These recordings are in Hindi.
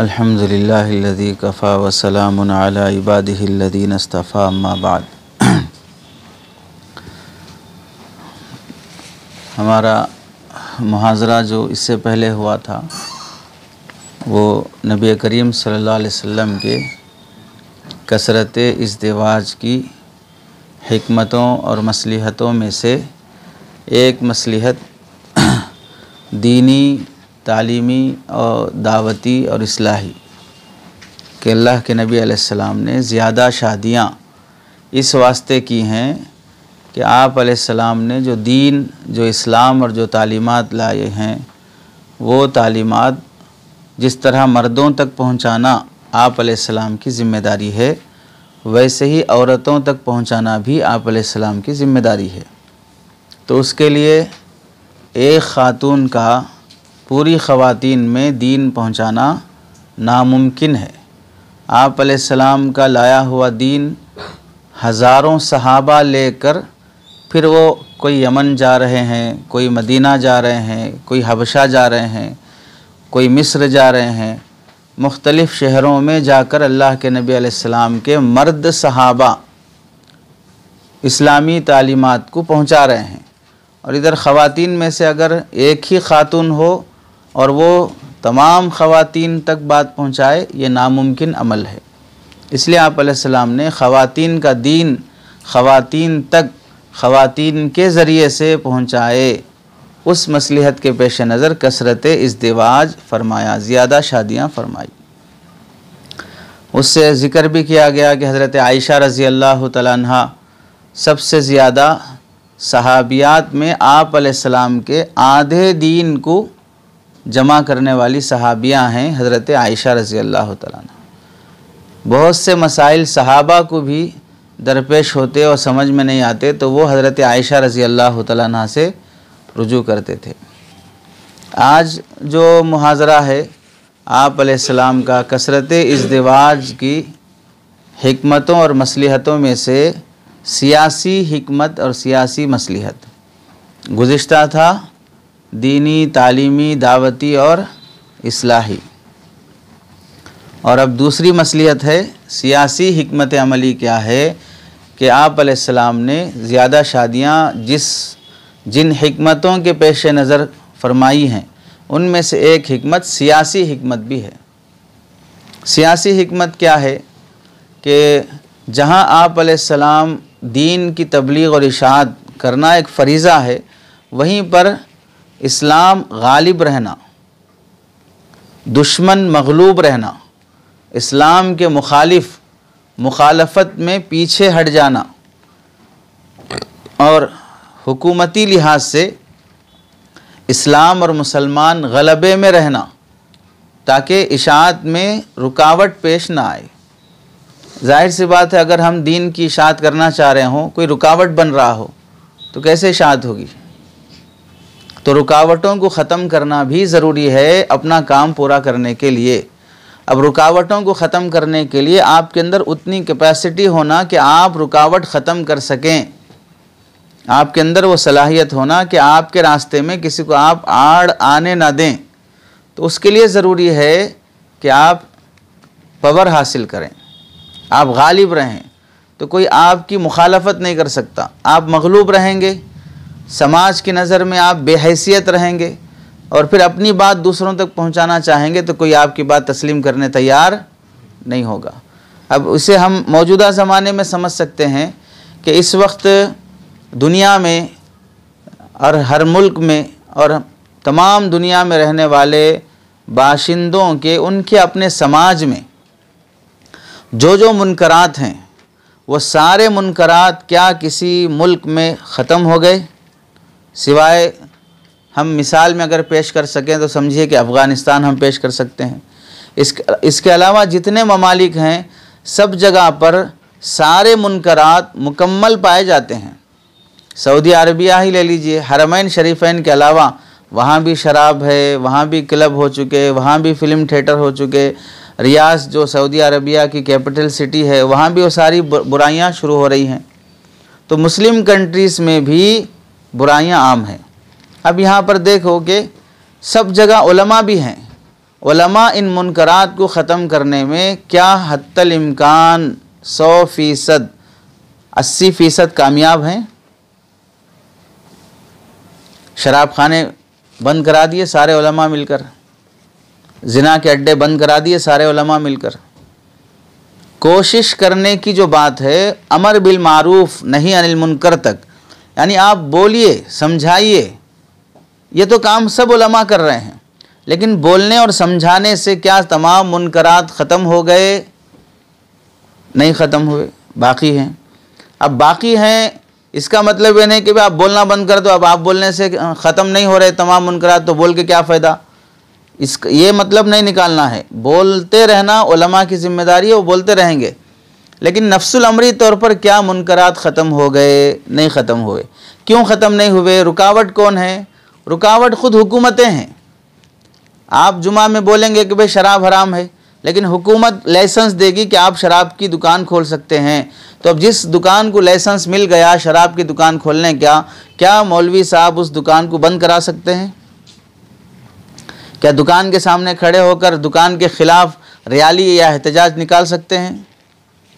الحمد لله الذي كفى وسلام على عباده الذين استفى ما بعد हमारा मुहाजरा जो इससे पहले हुआ था वो नबी करीम सल्लल्लाहु अलैहि वसल्लम के कसरत इस दिवाज की हमतों और मसलहतों में से एक मसलहत दीनी तालीमी और दावती और असलाही के अल्लाह के नबी अलैहिस्सलाम ने ज़्यादा शादियाँ इस वास्ते की हैं कि आप अलैहिस्सलाम ने जो दीन जो इस्लाम और जो तालीमत लाए हैं वो तालीमत जिस तरह मर्दों तक पहुँचाना आप अलैहिस्सलाम की ज़िम्मेदारी है वैसे ही औरतों तक पहुँचाना भी आप अलैहिस्सलाम की ज़िम्मेदारी है तो उसके लिए एक ख़ातून का पूरी ख़वातीन में दीन पहुंचाना नामुमकिन है आप सलाम का लाया हुआ दीन हज़ारों सहाबा लेकर फिर वो कोई यमन जा रहे हैं कोई मदीना जा रहे हैं कोई हबशा जा रहे हैं कोई मिस्र जा रहे हैं मुख्तलिफ़ शहरों में जाकर अल्लाह के नबी आसमाम के मर्द सहाबा इस्लामी तालीमत को पहुँचा रहे हैं और इधर ख़वान में से अगर एक ही खातून हो और वो तमाम ख़वान तक बात पहुँचाए ये नामुमकिन अमल है इसलिए आप सलाम ने ख़वातीन का दीन ख़वातीन तक ख़वान के ज़रिए से पहुँचाए उस मसलहत के पेश नज़र कसरत इसदवाज फरमाया ज़्यादा शादियाँ फरमाई उससे ज़िक्र भी किया गया कि हज़रत आयशा रज़ी अल्लाह तहा सबसे ज़्यादा सहाबियात में आप के आधे दीन को जमा करने वाली सहाबियाँ हैं हज़रत आयशा रज़ी अल्लाह तला बहुत से मसाइल सहाबा को भी दरपेश होते और समझ में नहीं आते तो वो हज़रत आयशा रज़ी अल्लाह तला से रुजू करते थे आज जो मुहाजरा है आप सलाम का कसरत इसदवाज की हमतों और मसलहतों में से सियासी हमत और सियासी मसलहत गुज्त था दीनी तालीमी दावती और इस्लाही और अब दूसरी मसलियत है सियासी हमत अमली क्या है कि आप आसमाम ने ज़्यादा शादियाँ जिस जिन हमतों के पेश नज़र फरमाई हैं उनमें से एक हमत सियासी हमत भी है सियासी हमत क्या है कि जहाँ आप आसमाम दीन की तबलीग और इशात करना एक फरीज़ा है वहीं पर इस्लाम गालिब रहना दुश्मन मगलूब रहना इस्लाम के मुखालिफ मुखालफत में पीछे हट जाना और हुकूमती लिहाज से इस्लाम और मुसलमान गलबे में रहना ताकि इशात में रुकावट पेश ना आए जाहिर सी बात है अगर हम दीन की इशात करना चाह रहे हों कोई रुकावट बन रहा हो तो कैसे इशात होगी तो रुकावटों को ख़त्म करना भी ज़रूरी है अपना काम पूरा करने के लिए अब रुकावटों को ख़त्म करने के लिए आपके अंदर उतनी कैपेसिटी होना कि आप रुकावट ख़त्म कर सकें आपके अंदर वो सलाहियत होना कि आपके रास्ते में किसी को आप आड़ आने ना दें तो उसके लिए ज़रूरी है कि आप पावर हासिल करें आप गालिब रहें तो कोई आपकी मुखालफत नहीं कर सकता आप मगलूब रहेंगे समाज की नज़र में आप बेहैसियत रहेंगे और फिर अपनी बात दूसरों तक पहुंचाना चाहेंगे तो कोई आपकी बात तस्लीम करने तैयार नहीं होगा अब उसे हम मौजूदा ज़माने में समझ सकते हैं कि इस वक्त दुनिया में और हर मुल्क में और तमाम दुनिया में रहने वाले बाशिंदों के उनके अपने समाज में जो जो मुनकरात हैं वो सारे मुनकरात क्या किसी मुल्क में ख़त्म हो गए सिवाय हम मिसाल में अगर पेश कर सकें तो समझिए कि अफ़गानिस्तान हम पेश कर सकते हैं इसके इसके अलावा जितने ममालिक हैं सब जगह पर सारे मुनकरात मुकम्मल पाए जाते हैं सऊदी अरबिया ही ले लीजिए हरमैन शरीफैन के अलावा वहाँ भी शराब है वहाँ भी क्लब हो चुके वहाँ भी फिल्म थिएटर हो चुके रियाज जो सऊदी अरबिया की कैपिटल सिटी है वहाँ भी वो सारी बुराइयाँ शुरू हो रही हैं तो मुस्लिम कंट्रीज़ में भी बुराइयां आम हैं अब यहाँ पर देखो कि सब जगह उलमा भी हैं उलमा इन मुनकरात को ख़त्म करने में क्या हत्तल इम्कान सौ फ़ीसद अस्सी फ़ीसद कामयाब हैं शराब खाने बंद करा दिए सारे उलमा मिलकर जिना के अड्डे बंद करा दिए सारे उलमा मिलकर कोशिश करने की जो बात है अमर बिल मारूफ नहीं अनिल मुनकर तक यानी आप बोलिए समझाइए ये तो काम सब उलमा कर रहे हैं लेकिन बोलने और समझाने से क्या तमाम मुनकरात ख़त्म हो गए नहीं ख़त्म हुए बाकी हैं अब बाकी हैं इसका मतलब ये नहीं कि भाई आप बोलना बंद कर दो अब आप बोलने से ख़त्म नहीं हो रहे तमाम मुनकरात तो बोल के क्या फ़ायदा इस ये मतलब नहीं निकालना है बोलते रहना उलमा की ज़िम्मेदारी है वो बोलते रहेंगे लेकिन नफसलमरी अमरी तौर पर क्या मुनकरात ख़त्म हो गए नहीं ख़त्म हुए क्यों ख़त्म नहीं हुए रुकावट कौन है रुकावट खुद हुकूमतें हैं आप जुमा में बोलेंगे कि भाई शराब हराम है लेकिन हुकूमत लाइसेंस देगी कि आप शराब की दुकान खोल सकते हैं तो अब जिस दुकान को लाइसेंस मिल गया शराब की दुकान खोलने का क्या मौलवी साहब उस दुकान को बंद करा सकते हैं क्या दुकान के सामने खड़े होकर दुकान के ख़िलाफ़ रैली या एहतजाज निकाल सकते हैं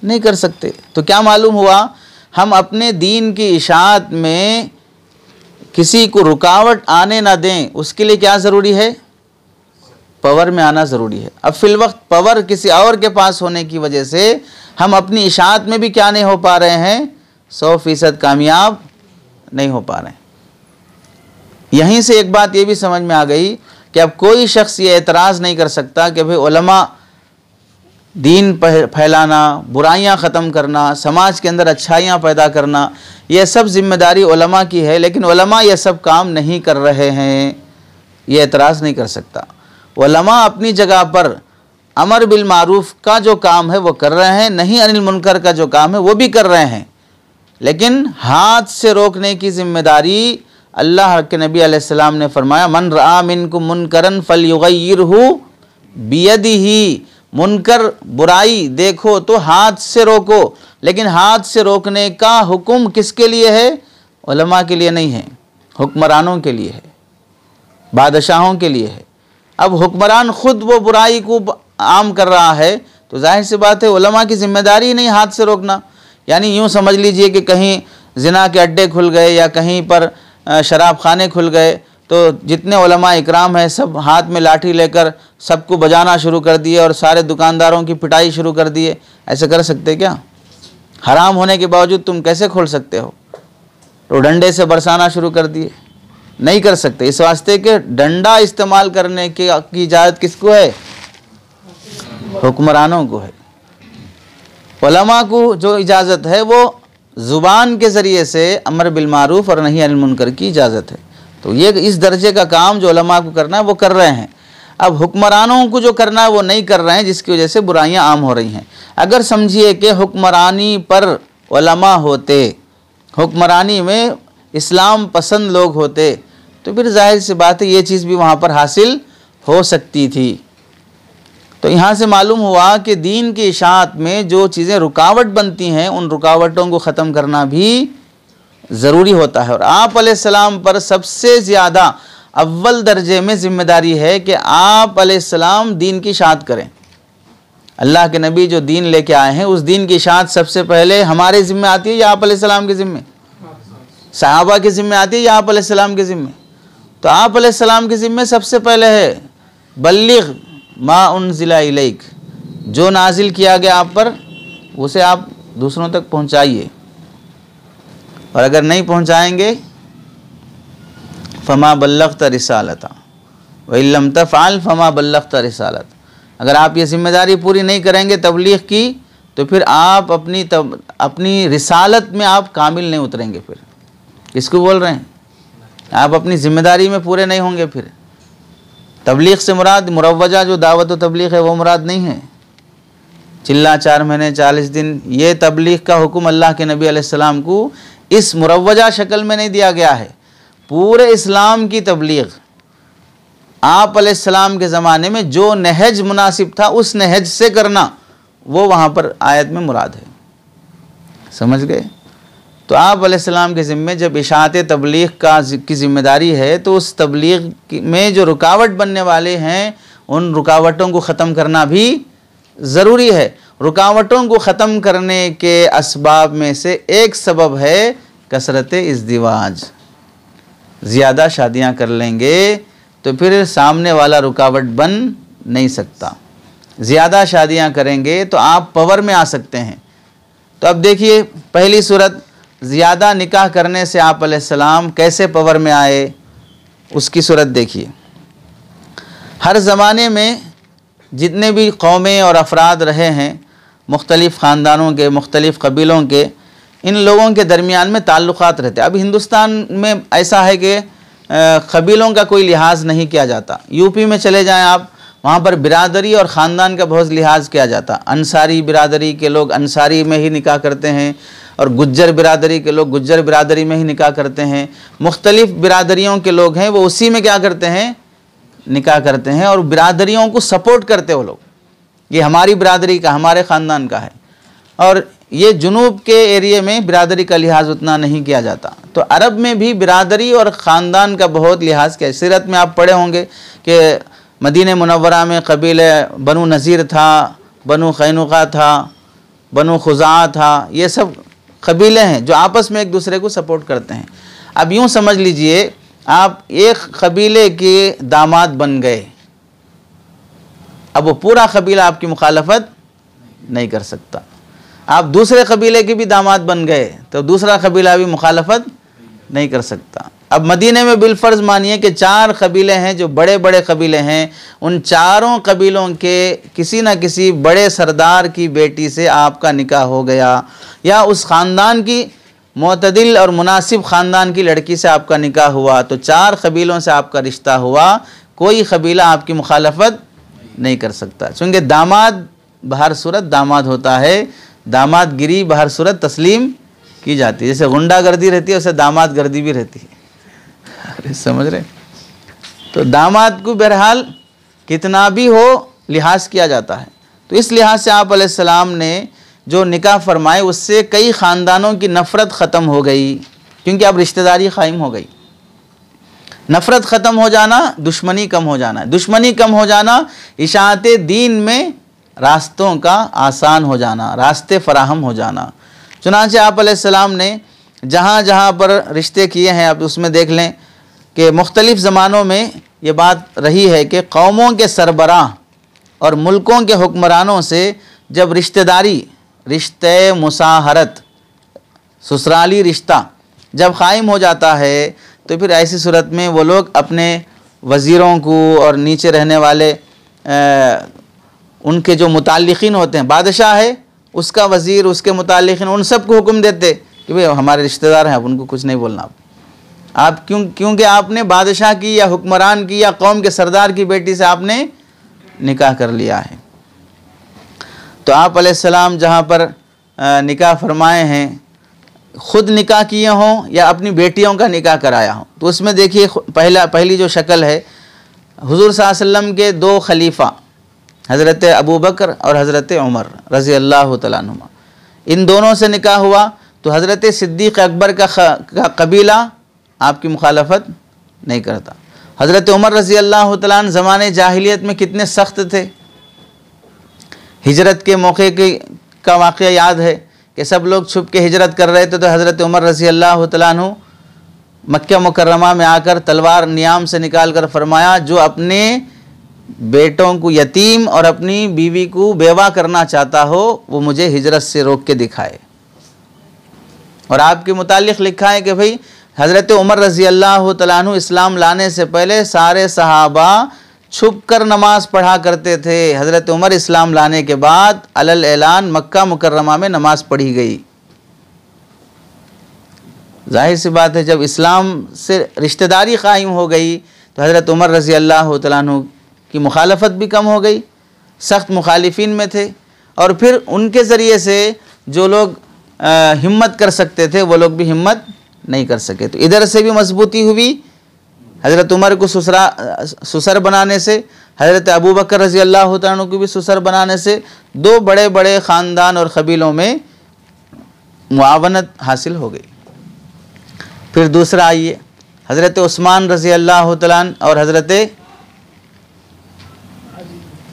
नहीं कर सकते तो क्या मालूम हुआ हम अपने दीन की इशात में किसी को रुकावट आने ना दें उसके लिए क्या ज़रूरी है पावर में आना ज़रूरी है अब फिल वक्त पावर किसी और के पास होने की वजह से हम अपनी इशात में भी क्या नहीं हो पा रहे हैं सौ फीसद कामयाब नहीं हो पा रहे हैं यहीं से एक बात ये भी समझ में आ गई कि अब कोई शख्स ये एतराज़ नहीं कर सकता कि भाई दीन फैलाना बुराइयां ख़त्म करना समाज के अंदर अच्छाइयां पैदा करना यह सब जिम्मेदारी उलमा की है लेकिन यह सब काम नहीं कर रहे हैं ये एतराज़ नहीं कर सकता ओलमा अपनी जगह पर अमर बिल मारूफ का जो काम है वो कर रहे हैं नहीं अनिल मुनकर का जो काम है वो भी कर रहे हैं लेकिन हाथ से रोकने की जिम्मेदारी अल्लाह के नबी आसमाम ने फरमाया मन रा मिन को मुनकरन फल युगर बेद ही मुनकर बुराई देखो तो हाथ से रोको लेकिन हाथ से रोकने का हुक्म किसके लिए है उलमा के लिए नहीं है हुक्मरानों के लिए है बादशाहों के लिए है अब हुक्मरान ख़ुद वो बुराई को आम कर रहा है तो जाहिर सी बात है उलमा की जिम्मेदारी नहीं हाथ से रोकना यानी यूँ समझ लीजिए कि कहीं जिना के अड्डे खुल गए या कहीं पर शराब खाने खुल गए तो जितने इकराम हैं सब हाथ में लाठी लेकर सबको बजाना शुरू कर दिए और सारे दुकानदारों की पिटाई शुरू कर दिए ऐसे कर सकते क्या हराम होने के बावजूद तुम कैसे खोल सकते हो तो डंडे से बरसाना शुरू कर दिए नहीं कर सकते इस वास्ते के डंडा इस्तेमाल करने के की इजाज़त किसको है हुक्मरानों को है ओलमा को जो इजाज़त है वो ज़ुबान के ज़रिए से अमर बिलमारूफ़ और नहीं अनिल मुनकर की इजाज़त है तो ये इस दर्जे का काम जो लमा को करना है वो कर रहे हैं अब हुक्मरानों को जो करना है वो नहीं कर रहे हैं जिसकी वजह से बुराइयां आम हो रही हैं अगर समझिए कि हुक्मरानी पर ओलमा होते हुक्मरानी में इस्लाम पसंद लोग होते तो फिर जाहिर सी बात है ये चीज़ भी वहाँ पर हासिल हो सकती थी तो यहाँ से मालूम हुआ कि दीन की इशात में जो चीज़ें रुकावट बनती हैं उन रुकावटों को ख़त्म करना भी ज़रूरी होता है और आप सलाम पर सबसे ज़्यादा अव्वल दर्जे में ज़िम्मेदारी है कि आप सलाम दीन की शाद करें अल्लाह के नबी जो दीन लेके आए हैं उस दीन की शाद सबसे पहले हमारे ज़िम्मे आती है या आप सलाम के ज़िम्मे साहबा के ज़िम्मे आती है या आप सलाम के ज़िम्मे तो आप सलाम के ज़िम्मे सबसे पहले है बल्लिग मा उन ज़िला जो नाजिल किया गया आप पर उसे आप दूसरों तक पहुँचाइए और अगर नहीं पहुँचाएँगे फमा बल्लफ़ रिसालता वम लम तफ़ाल फमा बल्लफ़ रिसालत अगर आप ये जिम्मेदारी पूरी नहीं करेंगे तबलीग की तो फिर आप अपनी तब अपनी रिसालत में आप कामिल नहीं उतरेंगे फिर किसको बोल रहे हैं आप अपनी ज़िम्मेदारी में पूरे नहीं होंगे फिर तबलीग से मुराद मुरवजा जो दावत तबलीग है वो मुराद नहीं है चिल्ला चार महीने चालीस दिन ये तबलीग का हुक्म अल्लाह के नबी आसमाम को इस मुरवजा शक्ल में नहीं दिया गया है पूरे इस्लाम की तबलीग आप सलाम के ज़माने में जो नहज मुनासिब था उस नहज से करना वो वहाँ पर आयत में मुराद है समझ गए तो आप सलाम के ज़िम्मे जब इशात तबलीग का की ज़िम्मेदारी है तो उस तबलीग में जो रुकावट बनने वाले हैं उन रुकावटों को ख़त्म करना भी ज़रूरी है रुकावटों को ख़त्म करने के इसबाब में से एक सबब है कसरत दिवाज ज़्यादा शादियां कर लेंगे तो फिर सामने वाला रुकावट बन नहीं सकता ज़्यादा शादियां करेंगे तो आप पावर में आ सकते हैं तो अब देखिए पहली सूरत ज़्यादा निकाह करने से आप सलाम कैसे पावर में आए उसकी सूरत देखिए हर ज़माने में जितने भी कौमें और अफराद रहे हैं मुख्तलिफ़ ख़ानदानों के मुख्तलिफ़ कबीलों के इन लोगों के दरमियान में ताल्लुक़ रहते अब हिंदुस्तान में ऐसा है कि कबीलों का कोई लिहाज नहीं किया जाता यूपी में चले जाएं आप वहाँ पर बिरादरी और ख़ानदान का बहुत लिहाज किया जाता अंसारी बिरादरी के लोग अंसारी में ही निकाह करते हैं और गुज्जर बिरादरी के लोग गुज्जर बिरादरी में ही निकाह करते हैं मुख्तलिफ़ बिरादरियों के लोग हैं वो उसी में क्या करते हैं निकाह करते हैं और बिरादरियों को सपोर्ट करते वो लोग ये हमारी बिरादरी का हमारे ख़ानदान का है और ये जुनूब के एरिए में बिरादरी का लिहाज उतना नहीं किया जाता तो अरब में भी बिरादरी और ख़ानदान का बहुत लिहाज किया सीरत में आप पढ़े होंगे कि मदीन मनवरा में कबील बनु नज़ीर था बनु खैनुका था बनु खुजा था ये सब कबीले हैं जो आपस में एक दूसरे को सपोर्ट करते हैं अब यूँ समझ लीजिए आप एक कबीले के दामाद बन गए अब वो पूरा कबीला आपकी मुखालफत नहीं कर सकता आप दूसरे कबीले के भी दामाद बन गए तो दूसरा कबीला भी मुखालफत नहीं कर सकता अब मदीने में बिलफर्ज मानिए कि चार कबीले हैं जो बड़े बड़े कबीले हैं उन चारों कबीलों के किसी न किसी बड़े सरदार की बेटी से आपका निकाह हो गया या उस ख़ानदान की मतदिल और मुनासिब ख़ानदान की लड़की से आपका निकाह हुआ तो चार कबीलों से आपका रिश्ता हुआ कोई कबीला आपकी मुखालफत नहीं कर सकता चूँकि दामाद बाहर सूरत दामाद होता है दामाद गिरी बाहर सूरत तस्लीम की जाती है जैसे गुंडा गर्दी रहती है वैसे दामाद गर्दी भी रहती है अरे समझ रहे तो दामाद को बहरहाल कितना भी हो लिहाज किया जाता है तो इस लिहाज से आप सलाम ने जो निकाह फरमाए उससे कई ख़ानदानों की नफ़रत ख़त्म हो गई क्योंकि अब रिश्तेदारी क़ायम हो गई नफ़रत ख़त्म हो जाना दुश्मनी कम हो जाना दुश्मनी कम हो जाना इशात दीन में रास्तों का आसान हो जाना रास्ते फराहम हो जाना चुनाचे आप सलाम ने जहाँ जहाँ पर रिश्ते किए हैं आप उसमें देख लें कि मुख्तलिफ़ ज़मानों में ये बात रही है कि कौमों के सरबराह और मुल्कों के हुक्मरानों से जब रिश्तेदारी रिश्ते मुसाहरत ससुराली रिश्ता जब क़ायम हो जाता है तो फिर ऐसी सूरत में वो लोग अपने वज़ीरों को और नीचे रहने वाले उनके जो मुतालिन होते हैं बादशाह है उसका वज़ीर उसके मुतालिन उन सबको हुक्म देते कि भाई हमारे रिश्तेदार हैं अब उनको कुछ नहीं बोलना आप आप क्यों क्योंकि आपने बादशाह की या हुक्मरान की या कौम के सरदार की बेटी से आपने निकाह कर लिया है तो आप सलाम जहाँ पर निकाह फरमाए हैं ख़ुद निकाह किए हों या अपनी बेटियों का निकाह कराया हो तो उसमें देखिए पहला पहली जो शक्ल है हुजूर वसल्लम के दो खलीफ़ा हज़रत अबू बकर और हज़रत उमर रज़ी अल्लाह तुमा इन दोनों से निकाह हुआ तो हज़रत सिद्दीक़ अकबर का, का कबीला आपकी मुखालफत नहीं करता हज़रत उमर रज़ी अल्लाह तन ज़माने जाहिलियत में कितने सख्त थे हिजरत के मौके के का वाक़ याद है कि सब लोग छुप के हिजरत कर रहे थे तो हज़रत उमर रज़ी अल्लाह तु मक् मुकरमा में आकर तलवार नियाम से निकाल कर फरमाया जो अपने बेटों को यतीम और अपनी बीवी को बेवा करना चाहता हो वो मुझे हिजरत से रोक के दिखाए और आपके मुतालिक लिखा है कि भाई हज़रत उमर रज़ी अल्लाह तु इस्लाम लाने से पहले सारे सहाबा छुप कर नमाज़ पढ़ा करते थे हज़रत उमर इस्लाम लाने के बाद अलल एलान मक्का मुकर्रमा में नमाज़ पढ़ी गई जाहिर सी बात है जब इस्लाम से रिश्तेदारी कायम हो गई तो हज़रत उमर रज़ी अल्लाह तु कि मुखालफत भी कम हो गई सख्त मुखालिफिन में थे और फिर उनके ज़रिए से जो लोग हिम्मत कर सकते थे वो लोग भी हिम्मत नहीं कर सके तो इधर से भी मजबूती हुई हज़रत उमर को ससरा ससर बनाने से हज़रत अबू बकर रजी अल्लाह तु को भी ससर बनाने से दो बड़े बड़े ख़ानदान और कबीलों में मुआवनत हासिल हो गई फिर दूसरा आइए हज़रत उस्मान रजी अल्लाह तन और हज़रत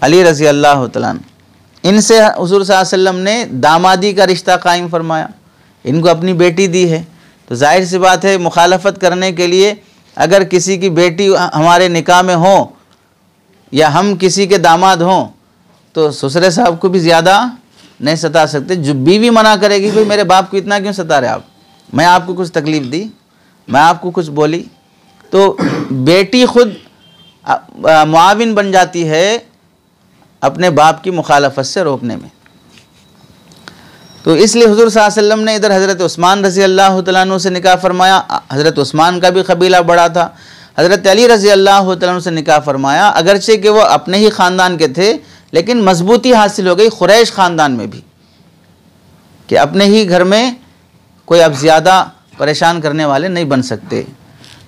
अली रज़ी अल्लाह इनसे हजूर वसम ने दामादी का रिश्ता कायम फरमाया इनको अपनी बेटी दी है तो जाहिर सी बात है मुखालफत करने के लिए अगर किसी की बेटी हमारे निकाह में हो या हम किसी के दामाद हों तो ससुरे साहब को भी ज़्यादा नहीं सता सकते जो बीवी मना करेगी भाई मेरे बाप को इतना क्यों सता रहे आप मैं आपको कुछ तकलीफ़ दी मैं आपको कुछ बोली तो बेटी खुद मुआविन बन जाती है अपने बाप की मुखालफत से रोकने में तो इसलिए हजूर वसल्लम ने इधर हज़रत उस्मान रज़ी अल्लाह तु से निकाह फरमाया हज़रत उस्मान का भी कबीला बड़ा था हज़रत अली रज़ी अल्लाह तु से निकाह फरमाया अगरचे कि वह अपने ही ख़ानदान के थे लेकिन मजबूती हासिल हो गई खुरैश ख़ानदान में भी कि अपने ही घर में कोई अब ज़्यादा परेशान करने वाले नहीं बन सकते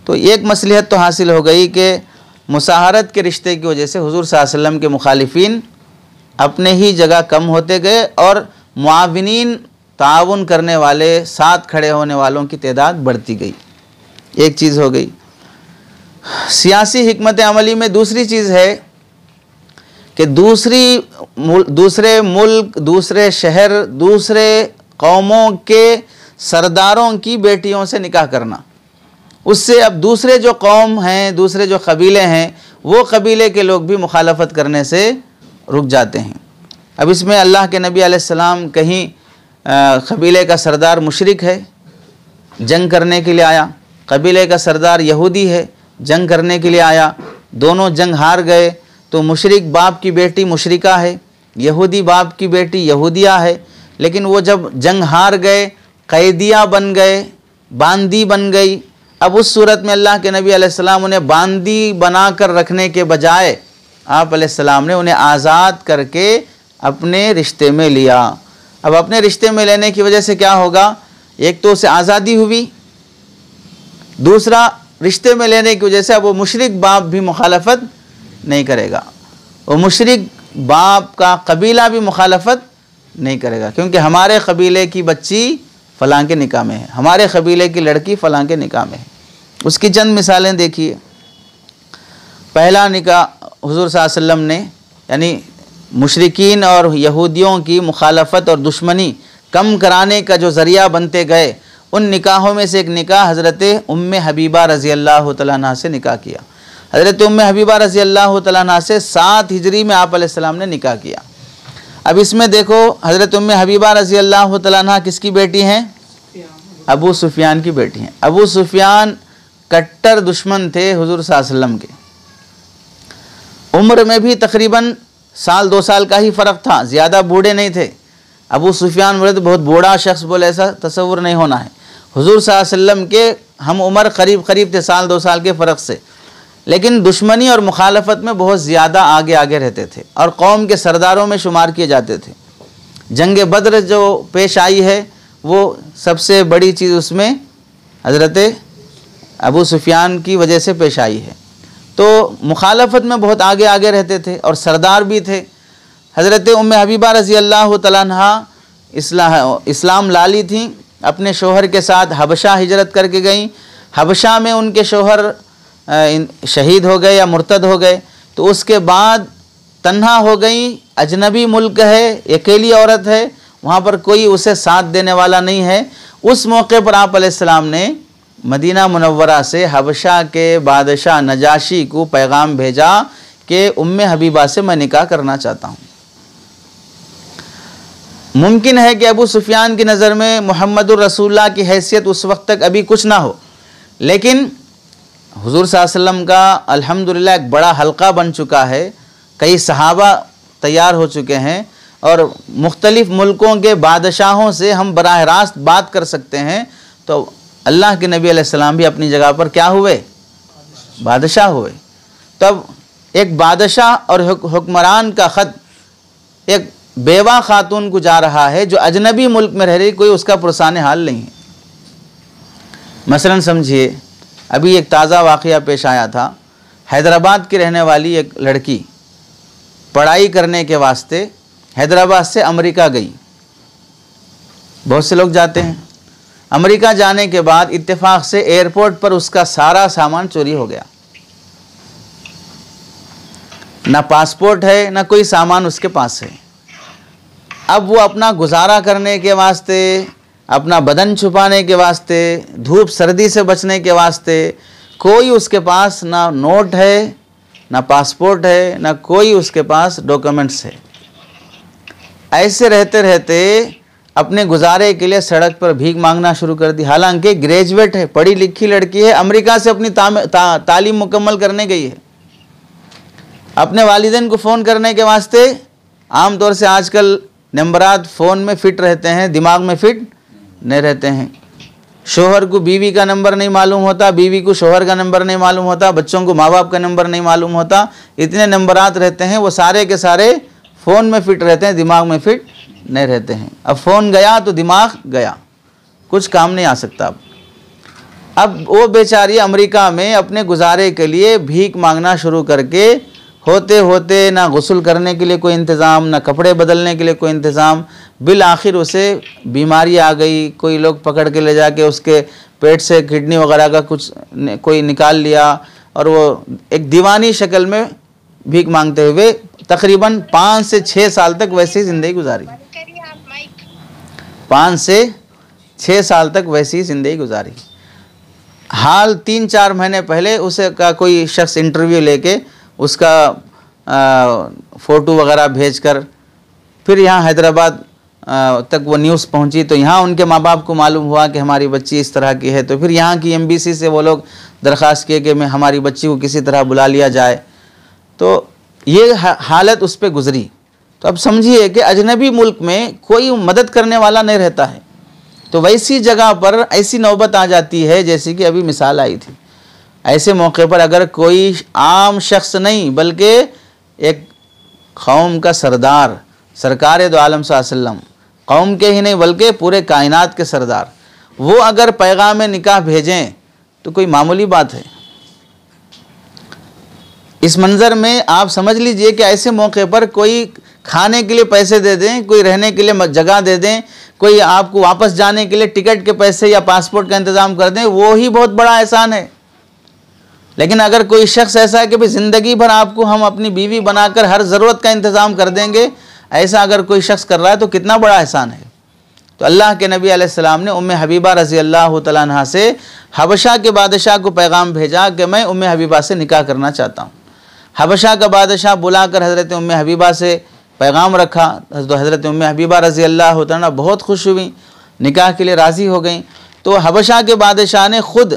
तो एक मसलहत तो हासिल हो गई कि मुसाहरत के रिश्ते की वजह से हुजूर वसल्लम के मुखालिफिन अपने ही जगह कम होते गए और मुआविन ताउन करने वाले साथ खड़े होने वालों की तादाद बढ़ती गई एक चीज़ हो गई सियासी हमत अमली में दूसरी चीज़ है कि दूसरी मुल, दूसरे मुल्क दूसरे शहर दूसरे कौमों के सरदारों की बेटियों से निकाह करना उससे अब दूसरे जो कौम हैं दूसरे जो कबीले हैं वो कबीले के लोग भी मुखालफत करने से रुक जाते हैं अब इसमें अल्लाह के नबी आसमाम कहीं कबीले का सरदार मुशरक है जंग करने के लिए आया कबीले का सरदार यहूदी है जंग करने के लिए आया दोनों जंग हार गए तो मुशरक बाप की बेटी मुशरका है यहूदी बाप की बेटी यहूदिया है लेकिन वो जब जंग हार गए कैदिया बन गए बांदी बन गई अब उस सूरत में अल्लाह के नबी अलैहिस्सलाम उन्हें बांदी बना कर रखने के बजाय आप अलैहिस्सलाम ने उन्हें आज़ाद करके अपने रिश्ते में लिया अब अपने रिश्ते में लेने की वजह से क्या होगा एक तो उसे आज़ादी हुई दूसरा रिश्ते में लेने की वजह से अब वो मशरक बाप भी मुखालफत नहीं करेगा वो मशरक बाप का कबीला भी मुखालफत नहीं करेगा क्योंकि हमारे कबीले की बच्ची फ़लाँ के निकाह में है हमारे कबीले की लड़की फ़लाँ के निकाह में है उसकी चंद मिसालें देखिए पहला निका हजूर वसल्लम ने यानी मुशरकिन और यहूदियों की मुखालफत और दुश्मनी कम कराने का जो ज़रिया बनते गए उन निकाहों में से एक निका हज़रत उम हबीबा रज़ी अल्लाह तला से निका किया हज़रत उम हबीबा रज़ी अल्लाह तला से सात हिजरी में आप सलाम ने निका किया अब इसमें देखो हज़रत उम हबीबा रज़ी अल्लाह तला किसकी बेटी हैं अबू सुफियान की बेटी हैं अबू सुफियान कट्टर दुश्मन थे हुजूर वसल्लम के उम्र में भी तकरीबन साल दो साल का ही फ़र्क था ज़्यादा बूढ़े नहीं थे अबू सुफियान बोले तो बहुत बूढ़ा शख्स बोले ऐसा तस्वुर नहीं होना है हुजूर वसल्लम के हम उम्र करीब करीब थे साल दो साल के फ़र्क से लेकिन दुश्मनी और मुखालफत में बहुत ज़्यादा आगे आगे रहते थे और कौम के सरदारों में शुमार किए जाते थे जंग बद्र जो पेश आई है वो सबसे बड़ी चीज़ उसमें हज़रत अबू सुफियान की वजह से पेश आई है तो मुखालफत में बहुत आगे आगे रहते थे और सरदार भी थे हज़रत उम हबीबा रज़ी अल्लाह तला इस्लाम लाली थी अपने शोहर के साथ हबशा हिजरत करके गई हबशा में उनके शोहर शहीद हो गए या मुर्तद हो गए तो उसके बाद तन्हा हो गई अजनबी मुल्क है अकेली औरत है वहाँ पर कोई उसे साथ देने वाला नहीं है उस मौके पर आप ने मदीना मुनवरा से हबशा के बादशाह नजाशी को पैगाम भेजा कि उम हबीबा से मैं निकाह करना चाहता हूँ मुमकिन है कि अबू सुफियान की नज़र में मोहम्मद रसूल्ला की हैसियत उस वक्त तक अभी कुछ ना हो लेकिन हुजूर वसल्लम का अल्हम्दुलिल्लाह एक बड़ा हलका बन चुका है कई सहाबा तैयार हो चुके हैं और मुख्तलिफ़ मुल्कों के बादशाहों से हम बरह रास्त बात कर सकते हैं तो अल्लाह के नबी सलाम भी अपनी जगह पर क्या हुए बादशाह हुए तब एक बादशाह और हुक्मरान का ख़त एक बेवा खातून को जा रहा है जो अजनबी मुल्क में रह रही कोई उसका पुरसान हाल नहीं है मसलन समझिए अभी एक ताज़ा वाक़ पेश आया था हैदराबाद की रहने वाली एक लड़की पढ़ाई करने के वास्ते हैदराबाद से अमेरिका गई बहुत से लोग जाते हैं अमेरिका जाने के बाद इत्तेफाक से एयरपोर्ट पर उसका सारा सामान चोरी हो गया ना पासपोर्ट है ना कोई सामान उसके पास है अब वो अपना गुजारा करने के वास्ते अपना बदन छुपाने के वास्ते धूप सर्दी से बचने के वास्ते कोई उसके पास ना नोट है ना पासपोर्ट है ना कोई उसके पास डॉक्यूमेंट्स है ऐसे रहते रहते अपने गुजारे के लिए सड़क पर भीख मांगना शुरू कर दी हालांकि ग्रेजुएट है पढ़ी लिखी लड़की है अमेरिका से अपनी ता, ता, तालीम मुकम्मल करने गई है अपने वालदेन को फ़ोन करने के वास्ते आमतौर से आजकल नंबरात फ़ोन में फ़िट रहते हैं दिमाग में फ़िट नहीं रहते हैं शोहर को बीवी का नंबर नहीं मालूम होता बीवी को शोहर का नंबर नहीं मालूम होता बच्चों को माँ बाप का नंबर नहीं मालूम होता इतने नंबरात रहते हैं वो सारे के सारे फ़ोन में फ़िट रहते हैं दिमाग में फ़िट नहीं रहते हैं अब फ़ोन गया तो दिमाग गया कुछ काम नहीं आ सकता अब अब वो बेचारी अमेरिका में अपने गुजारे के लिए भीख मांगना शुरू करके होते होते ना गसल करने के लिए कोई इंतज़ाम ना कपड़े बदलने के लिए कोई इंतज़ाम बिल आखिर उसे बीमारी आ गई कोई लोग पकड़ के ले जाके उसके पेट से किडनी वगैरह का कुछ न, कोई निकाल लिया और वो एक दीवानी शक्ल में भीख मांगते हुए तकरीबन पाँच से छः साल तक वैसे ही ज़िंदगी गुजारी पाँच से छः साल तक वैसी ज़िंदगी गुजारी हाल तीन चार महीने पहले उसे का कोई शख्स इंटरव्यू लेके उसका फ़ोटो वगैरह भेजकर फिर यहाँ हैदराबाद तक वो न्यूज़ पहुँची तो यहाँ उनके माँ बाप को मालूम हुआ कि हमारी बच्ची इस तरह की है तो फिर यहाँ की एमबीसी से वो लोग दरख्वास्त किए कि मैं हमारी बच्ची को किसी तरह बुला लिया जाए तो ये हालत उस पर गुजरी तो अब समझिए कि अजनबी मुल्क में कोई मदद करने वाला नहीं रहता है तो वैसी जगह पर ऐसी नौबत आ जाती है जैसे कि अभी मिसाल आई थी ऐसे मौके पर अगर कोई आम शख्स नहीं बल्कि एक कौम का सरदार सरकार दो आलम सल्लम कौम के ही नहीं बल्कि पूरे कायनात के सरदार वो अगर पैगाम निकाह भेजें तो कोई मामूली बात है इस मंज़र में आप समझ लीजिए कि ऐसे मौके पर कोई खाने के लिए पैसे दे दें कोई रहने के लिए जगह दे दें कोई आपको वापस जाने के लिए टिकट के पैसे या पासपोर्ट का इंतज़ाम कर दें वो ही बहुत बड़ा एहसान है लेकिन अगर कोई शख्स ऐसा है कि भाई ज़िंदगी भर आपको हम अपनी बीवी बनाकर हर ज़रूरत का इंतज़ाम कर देंगे ऐसा अगर कोई शख्स कर रहा है तो कितना बड़ा एहसान है तो अल्लाह के नबी आसमाम ने उम हबीबा रज़ी अल्लाह तह से हबशा के बादशाह को पैगाम भेजा कि मैं उम हबीबा से निकाह करना चाहता हूँ हबशा का बादशाह बुलाकर हज़रत उम हबीबा से पैगाम रखा तो हज़रत उम हबीबा रज़ी अल्लाह तन बहुत खुश हुई निकाह के लिए राज़ी हो गई तो हबशा के बादशाह ने ख़ुद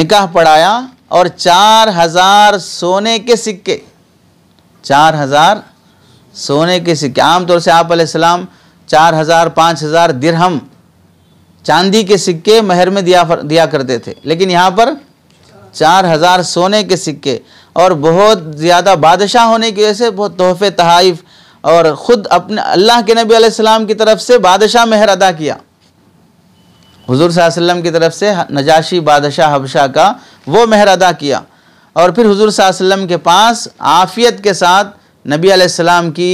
निकाह पढ़ाया और चार हज़ार सोने के सिक्के चार हज़ार सोने के सिक्के आमतौर से आप सलाम चार हज़ार पाँच हज़ार दिरहम चांदी के सिक्के महर में दिया दिया करते थे लेकिन यहाँ पर चार हज़ार सोने के सिक्के और बहुत ज़्यादा बादशाह होने की वजह से बहुत तोहफे तहाइफ और ख़ुद अपने अल्लाह के नबी आसमाम की तरफ से बादशाह मेहर अदा किया हजूर वसल्लम की तरफ से नजाशी बादशाह हबशा का वो महर अदा किया और फिर हजूर वसल्लम के पास आफ़ियत के साथ नबी आसमाम की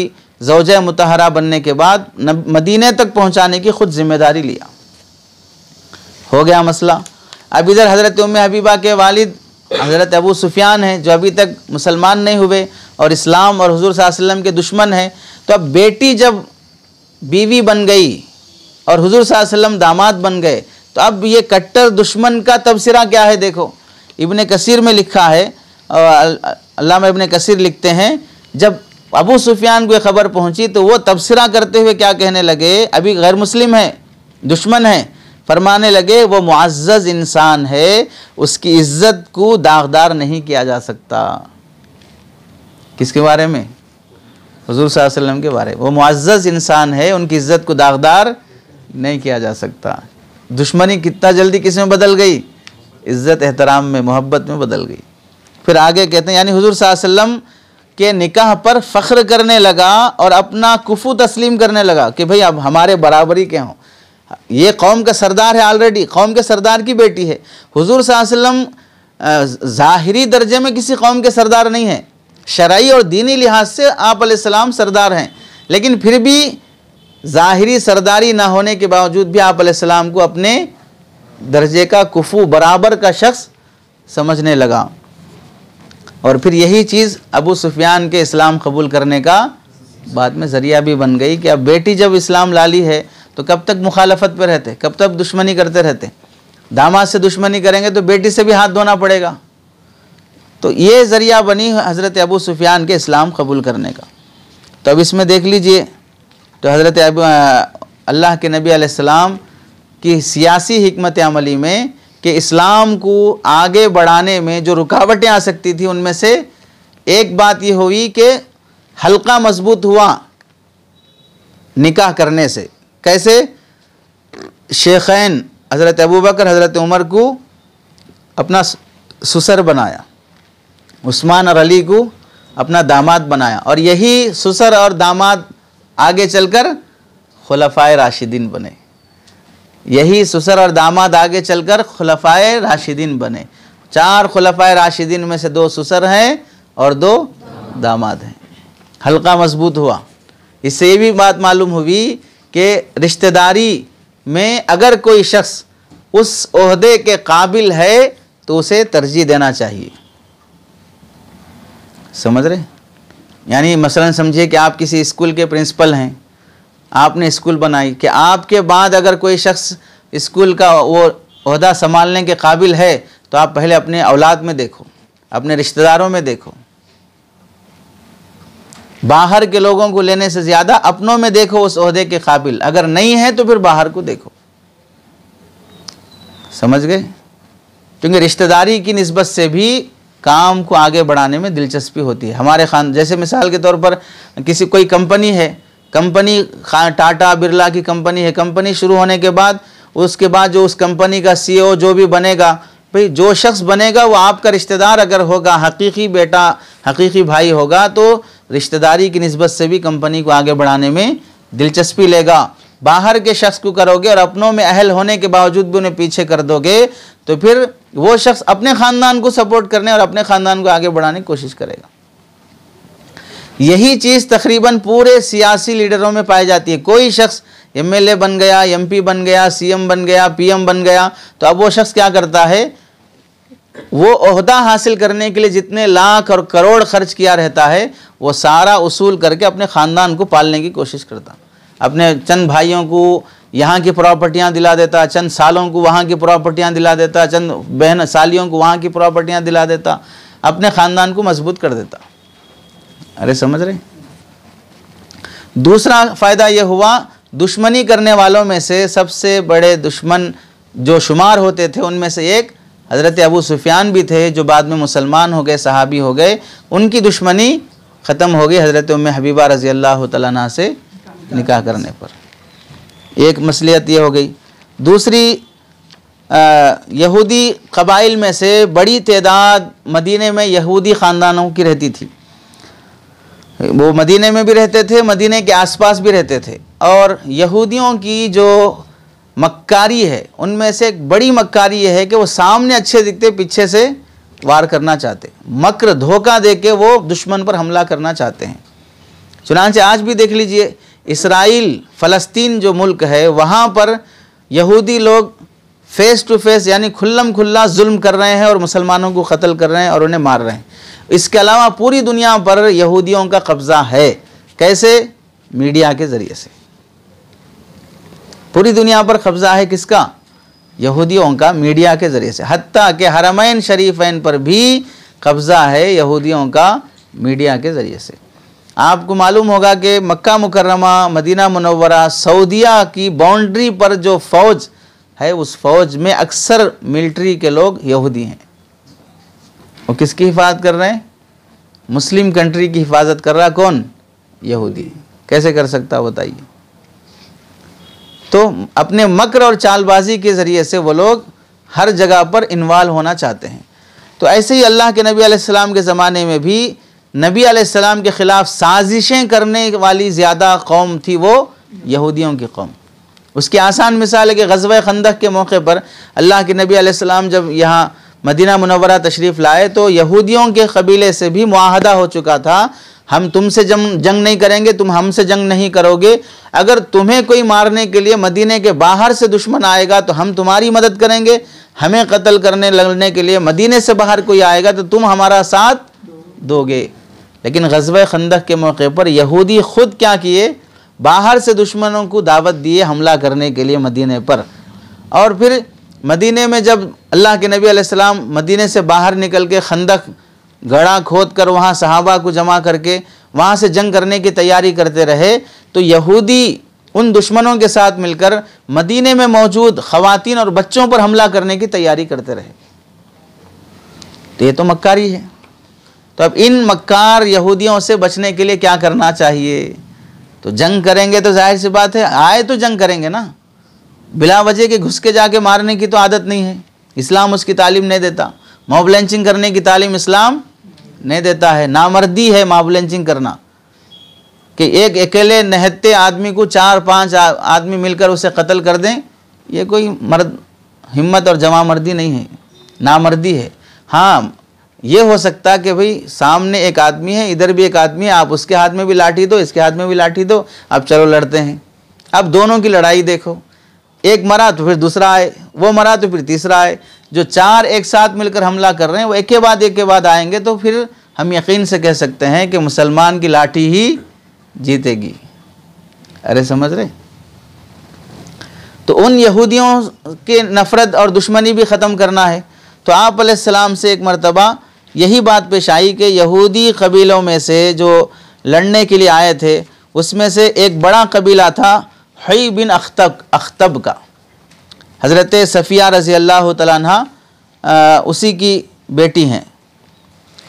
जोज मतहरा बनने के बाद मदीने तक पहुँचाने की खुद जिम्मेदारी लिया हो गया मसला अब इधर हज़रत उम हबीबा के वालिद हज़रत अबू सुफियान हैं जो अभी तक मुसलमान नहीं हुए और इस्लाम और हजूर सल्लम के दुश्मन हैं तो अब बेटी जब बीवी बन गई और हजूर सल्लम दामाद बन गए तो अब ये कट्टर दुश्मन का तबसरा क्या है देखो इबन कसीर में लिखा है अल्लाह इबन कसीर लिखते हैं जब अबू सुफियान को खबर पहुंची तो वो तबसरा करते हुए क्या कहने लगे अभी गैर मुस्लिम है दुश्मन है फरमाने लगे वो मुआज़ इंसान है उसकी इज्जत को दागदार नहीं किया जा सकता किसके बारे में हजूर वसल्लम के बारे में वो मुआज़ इंसान है उनकी इज्जत को दागदार नहीं किया जा सकता दुश्मनी कितना जल्दी किस में बदल गई इज़्ज़त एहतराम में मोहब्बत में बदल गई फिर आगे कहते हैं यानी हजूर वसल्लम के निकाह पर फ़ख्र करने लगा और अपना कुफू तस्लीम करने लगा कि भाई अब हमारे बराबरी के हों ये कौम का सरदार है ऑलरेडी कौम के सरदार की बेटी है हुजूर वसल्लम ज़ाहरी दर्जे में किसी कौम के सरदार नहीं है शराई और दीनी लिहाज से आप सलाम सरदार हैं लेकिन फिर भी ज़ाहरी सरदारी ना होने के बावजूद भी आप सलाम को अपने दर्जे का कुफू बराबर का शख्स समझने लगा और फिर यही चीज़ अबू सुफियान के इस्लाम कबूल करने का बाद में ज़रिया भी बन गई कि अब बेटी जब इस्लाम लाली है तो कब तक मुखालफत पर रहते कब तक दुश्मनी करते रहते दामाद से दुश्मनी करेंगे तो बेटी से भी हाथ धोना पड़ेगा तो ये ज़रिया बनी हज़रत अबू सुफियान के इस्लाम कबूल करने का तो अब इसमें देख लीजिए तो हज़रत अल्लाह के नबी आसमाम की सियासी हमत अमली में कि इस्लाम को आगे बढ़ाने में जो रुकावटें आ सकती थी उनमें से एक बात ये हुई कि हल्का मजबूत हुआ निकाह करने से कैसे शेखैन हज़रत अबूबकर हज़रत उमर को अपना सुसर बनाया उस्मान और अली को अपना दामाद बनाया और यही सुसर और दामाद आगे चलकर खुलफाए राशिदीन बने यही सुसर और दामाद आगे चलकर खुलफाए राशिदीन बने चार खुलफाए राशिदीन में से दो सुसर हैं और दो दामाद हैं हल्का मजबूत हुआ इससे ये भी बात मालूम हुई कि रिश्तेदारी में अगर कोई शख्स उस अहदे के काबिल है तो उसे तरजीह देना चाहिए समझ रहे यानी मसलन समझिए कि आप किसी स्कूल के प्रिंसिपल हैं आपने स्कूल बनाई कि आपके बाद अगर कोई शख्स स्कूल का वो अहदा संभालने के काबिल है तो आप पहले अपने औलाद में देखो अपने रिश्तेदारों में देखो बाहर के लोगों को लेने से ज़्यादा अपनों में देखो उस उसदे के काबिल अगर नहीं है तो फिर बाहर को देखो समझ गए क्योंकि रिश्तेदारी की नस्बत से भी काम को आगे बढ़ाने में दिलचस्पी होती है हमारे खान जैसे मिसाल के तौर पर किसी कोई कंपनी है कंपनी टाटा बिरला की कंपनी है कंपनी शुरू होने के बाद उसके बाद जो उस कंपनी का सीईओ e जो भी बनेगा भाई जो शख्स बनेगा वो आपका रिश्तेदार अगर होगा हकीकी बेटा हकीकी भाई होगा तो रिश्तेदारी की नस्बत से भी कंपनी को आगे बढ़ाने में दिलचस्पी लेगा बाहर के शख्स को करोगे और अपनों में अहल होने के बावजूद भी उन्हें पीछे कर दोगे तो फिर वो शख्स अपने ख़ानदान को सपोर्ट करने और अपने ख़ानदान को आगे बढ़ाने की कोशिश करेगा यही चीज़ तकरीबन पूरे सियासी लीडरों में पाई जाती है कोई शख्स एमएलए बन गया एमपी बन गया सीएम बन गया पीएम बन गया तो अब वो शख्स क्या करता है वो अहदा हासिल करने के लिए जितने लाख और करोड़ खर्च किया रहता है वो सारा उसूल करके अपने ख़ानदान को पालने की कोशिश करता अपने चंद भाइयों को यहाँ की प्रॉपर्टियाँ दिला देता चंद सालों को वहाँ की प्रॉपर्टियाँ दिला देता चंद बहन सालियों को वहाँ की प्रॉपर्टियाँ दिला देता अपने ख़ानदान को मजबूत कर देता अरे समझ रहे दूसरा फ़ायदा यह हुआ दुश्मनी करने वालों में से सबसे बड़े दुश्मन जो शुमार होते थे उनमें से एक हज़रत अबू सुफियान भी थे जो बाद में मुसलमान हो गए सहाबी हो गए उनकी दुश्मनी ख़त्म हो गई हज़रत उम हबीबा रज़ी अल्लाह तला से निकाह करने पर एक मसलियत ये हो गई दूसरी यहूदी कबाइल में से बड़ी तदाद मदीने में यहूदी ख़ानदानों की रहती थी वो मदीने में भी रहते थे मदीने के आसपास भी रहते थे और यहूदियों की जो मक्कारी है उनमें से एक बड़ी मक्कारी यह है कि वो सामने अच्छे दिखते पीछे से वार करना चाहते मक्र धोखा दे के वो दुश्मन पर हमला करना चाहते हैं चुनाचे आज भी देख लीजिए इसराइल फ़लस्तीन जो मुल्क है वहाँ पर यहूदी लोग फेस टू फेस यानी खुल्लम खुल्ला जुल्म कर रहे हैं और मुसलमानों को कत्ल कर रहे हैं और उन्हें मार रहे हैं इसके अलावा पूरी दुनिया पर यहूदियों का कब्ज़ा है कैसे मीडिया के ज़रिए से पूरी दुनिया पर कब्जा है किसका यहूदियों का मीडिया के ज़रिए से हती के हरमैन शरीफैन पर भी कब्ज़ा है यहूदियों का मीडिया के ज़रिए से आपको मालूम होगा कि मक्का मुकर्रमा मदीना मनवरा सऊदिया की बाउंड्री पर जो फ़ौज है उस फौज में अक्सर मिलिट्री के लोग यहूदी हैं वो किसकी हिफाजत कर रहे हैं मुस्लिम कंट्री की हिफाजत कर रहा कौन यहूदी कैसे कर सकता बताइए तो अपने मकर और चालबाजी के ज़रिए से वो लोग हर जगह पर इन्वाल्व होना चाहते हैं तो ऐसे ही अल्लाह के नबी आसमाम के ज़माने में भी नबी आसमाम के ख़िलाफ़ साजिशें करने वाली ज़्यादा कौम थी वो यहूदियों की कौम उसकी आसान मिसाल है कि गजब खंदक के मौके पर अल्लाह के नबी आसमाम जब यहाँ मदीना मुनवरा तशरीफ़ लाए तो यहूदियों के कबीले से भी माहदा हो चुका था हम तुमसे जंग जंग नहीं करेंगे तुम हमसे जंग नहीं करोगे अगर तुम्हें कोई मारने के लिए मदीने के बाहर से दुश्मन आएगा तो हम तुम्हारी मदद करेंगे हमें कत्ल करने लगने के लिए मदीने से बाहर कोई आएगा तो तुम हमारा साथ दोगे लेकिन गजब खंदक के मौके पर यहूदी खुद क्या किए बाहर से दुश्मनों को दावत दिए हमला करने के लिए मदीने पर और फिर मदीने में जब अल्लाह के नबी आसमाम मदीने से बाहर निकल के खंदक घड़ा खोद कर वहाँ सहाबा को जमा करके वहाँ से जंग करने की तैयारी करते रहे तो यहूदी उन दुश्मनों के साथ मिलकर मदीने में मौजूद ख़वान और बच्चों पर हमला करने की तैयारी करते रहे तो ये तो मक्कारी है तो अब इन मक्कार यहूदियों से बचने के लिए क्या करना चाहिए तो जंग करेंगे तो जाहिर सी बात है आए तो जंग करेंगे ना बिला वजह के घुस के जाके मारने की तो आदत नहीं है इस्लाम उसकी तालीम नहीं देता मॉब लैंचिंग करने की तालीम इस्लाम नहीं देता है नामर्दी है मॉब लैंचिंग करना कि एक अकेले नहते आदमी को चार पांच आदमी मिलकर उसे कत्ल कर दें ये कोई मर्द हिम्मत और जमा मर्दी नहीं है नामर्दी है हाँ ये हो सकता कि भाई सामने एक आदमी है इधर भी एक आदमी है आप उसके हाथ में भी लाठी दो इसके हाथ में भी लाठी दो अब चलो लड़ते हैं अब दोनों की लड़ाई देखो एक मरा तो फिर दूसरा आए वो मरा तो फिर तीसरा आए जो चार एक साथ मिलकर हमला कर रहे हैं वो एक के बाद एक के बाद आएंगे तो फिर हम यकीन से कह सकते हैं कि मुसलमान की लाठी ही जीतेगी अरे समझ रहे तो उन यहूदियों के नफ़रत और दुश्मनी भी ख़त्म करना है तो आप सलाम से एक मरतबा यही बात पेश आई कि यहूदी कबीलों में से जो लड़ने के लिए आए थे उसमें से एक बड़ा कबीला था हई बिन अख्तब अख्तब का हज़रत सफ़िया रज़ी अल्लाह तला उसी की बेटी हैं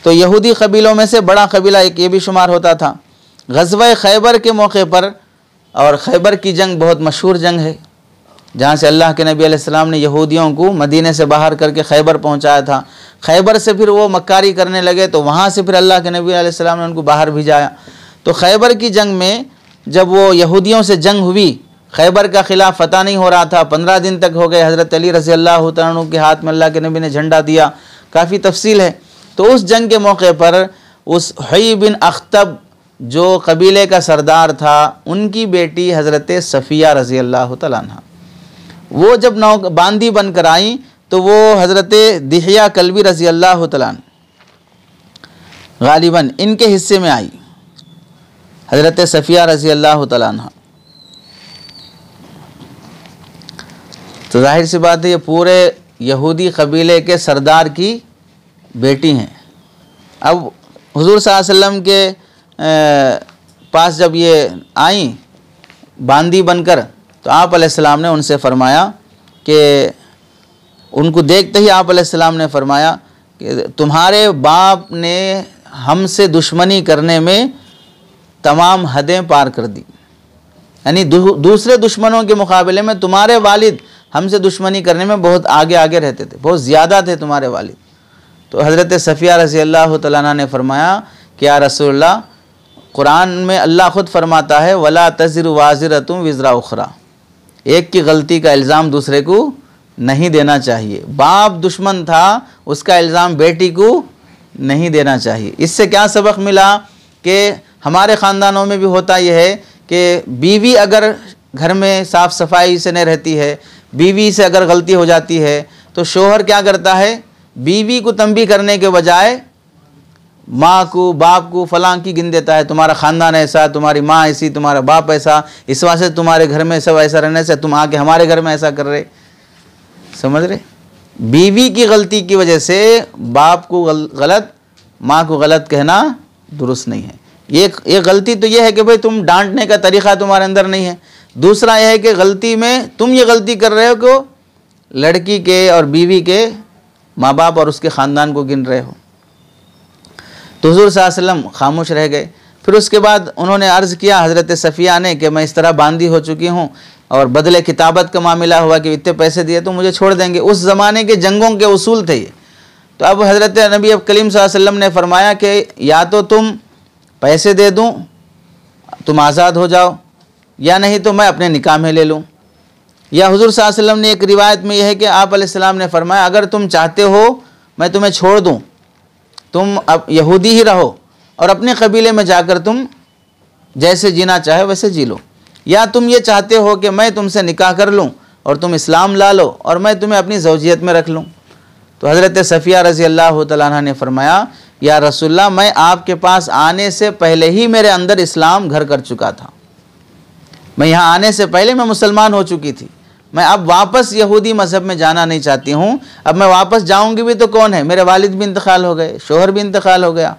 तो यहूदी कबीलों में से बड़ा कबीला एक ये भी शुमार होता था गजब खैबर के मौके पर और खैबर की जंग बहुत मशहूर जंग है जहाँ से अल्लाह के नबी आसमाम ने यहूदियों को मदीने से बाहर करके खैबर पहुँचाया था खैबर से फिर वो मक्कारी करने लगे तो वहाँ से फिर अल्लाह के नबी आसमाम ने उनको बाहर भिजाया तो खैबर की जंग में जब वो यहूदियों से जंग हुई खैबर का ख़िलाफ़ फ़तह नहीं हो रहा था पंद्रह दिन तक हो गए हज़रत अली रज़ी अल्लाह तु के हाथ में अल्लाह के नबी ने झंडा दिया काफ़ी तफसील है तो उस जंग के मौके पर उस हई बिन अख्तब जो कबीले का सरदार था उनकी बेटी हज़रत सफ़िया रज़ी अल्लाह तह वो जब नौ बांदी बन कर आई तो वो हज़रत दिहिया कलवी रज़ी अल्लाह तन इनके हिस्से में आई हज़रत सफ़िया रज़ी अल्लाह तह तो जाहिर सी बात है ये पूरे यहूदी कबीले के सरदार की बेटी हैं अब हुजूर वसल्लम के पास जब ये आई बांदी बनकर तो आप सलाम ने उनसे फरमाया कि उनको देखते ही आप सलाम ने फरमाया कि तुम्हारे बाप ने हमसे दुश्मनी करने में तमाम हदें पार कर दी यानी दू, दूसरे दुश्मनों के मुकाबले में तुम्हारे वालिद हमसे दुश्मनी करने में बहुत आगे आगे रहते थे बहुत ज़्यादा थे तुम्हारे वालिद तो हज़रत सफ़िया रसी अल्लाह तला ने फरमाया कि या रसोल्ला कुरान में अल्लाह ख़ुद फरमाता है वला तजर वाजर तुम वज़रा उखरा एक की गलती का इल्ज़ाम दूसरे को नहीं देना चाहिए बाप दुश्मन था उसका इल्ज़ाम बेटी को नहीं देना चाहिए इससे क्या सबक मिला कि हमारे ख़ानदानों में भी होता यह है कि बीवी अगर घर में साफ़ सफाई से नहीं रहती है बीवी से अगर गलती हो जाती है तो शोहर क्या करता है बीवी को तंबी करने के बजाय माँ को बाप को फलां की गिन देता है तुम्हारा ख़ानदान ऐसा तुम्हारी माँ ऐसी तुम्हारा बाप ऐसा इस वजह से तुम्हारे घर में सब ऐसा रहने से तुम आके हमारे घर में ऐसा कर रहे समझ रहे बीवी की गलती की वजह से बाप को गलत माँ को गलत कहना दुरुस्त नहीं है ये ये गलती तो ये है कि भाई तुम डांटने का तरीक़ा तुम्हारे अंदर नहीं है दूसरा यह है कि गलती में तुम ये गलती कर रहे हो कि लड़की के और बीवी के माँ बाप और उसके ख़ानदान को गिन रहे हो तो हजूर वसम खामोश रह गए फिर उसके बाद उन्होंने अर्ज़ किया हज़रत सफ़िया ने कि मैं इस तरह बांधी हो चुकी हूँ और बदले किताबत का मामला हुआ कि इतने पैसे दिए तो मुझे छोड़ देंगे उस ज़माने के जंगों के उसूल थे ये तो अब हज़रत नबी अब कलीम सल्लम ने फरमाया कि या तो तुम पैसे दे दूँ तुम आज़ाद हो जाओ या नहीं तो मैं अपने निकाह में ले लूँ या हजूर वसल्लम ने एक रिवायत में यह है कि आप सलाम ने फरमाया अगर तुम चाहते हो मैं तुम्हें छोड़ दूँ तुम अब यहूदी ही रहो और अपने कबीले में जाकर तुम जैसे जीना चाहे वैसे जी लो या तुम ये चाहते हो कि मैं तुमसे निकाह कर लूँ और तुम इस्लाम ला लो और मैं तुम्हें अपनी जोजियत में रख लूँ तो हज़रत सफ़िया रज़ी अल्लाह तला ने फरमाया या रसुल्ला मैं आपके पास आने से पहले ही मेरे अंदर इस्लाम घर कर चुका था मैं यहाँ आने से पहले मैं मुसलमान हो चुकी थी मैं अब वापस यहूदी मज़हब में जाना नहीं चाहती हूँ अब मैं वापस जाऊँगी भी तो कौन है मेरे वालिद भी इंतकाल हो गए शोहर भी इंतकाल हो गया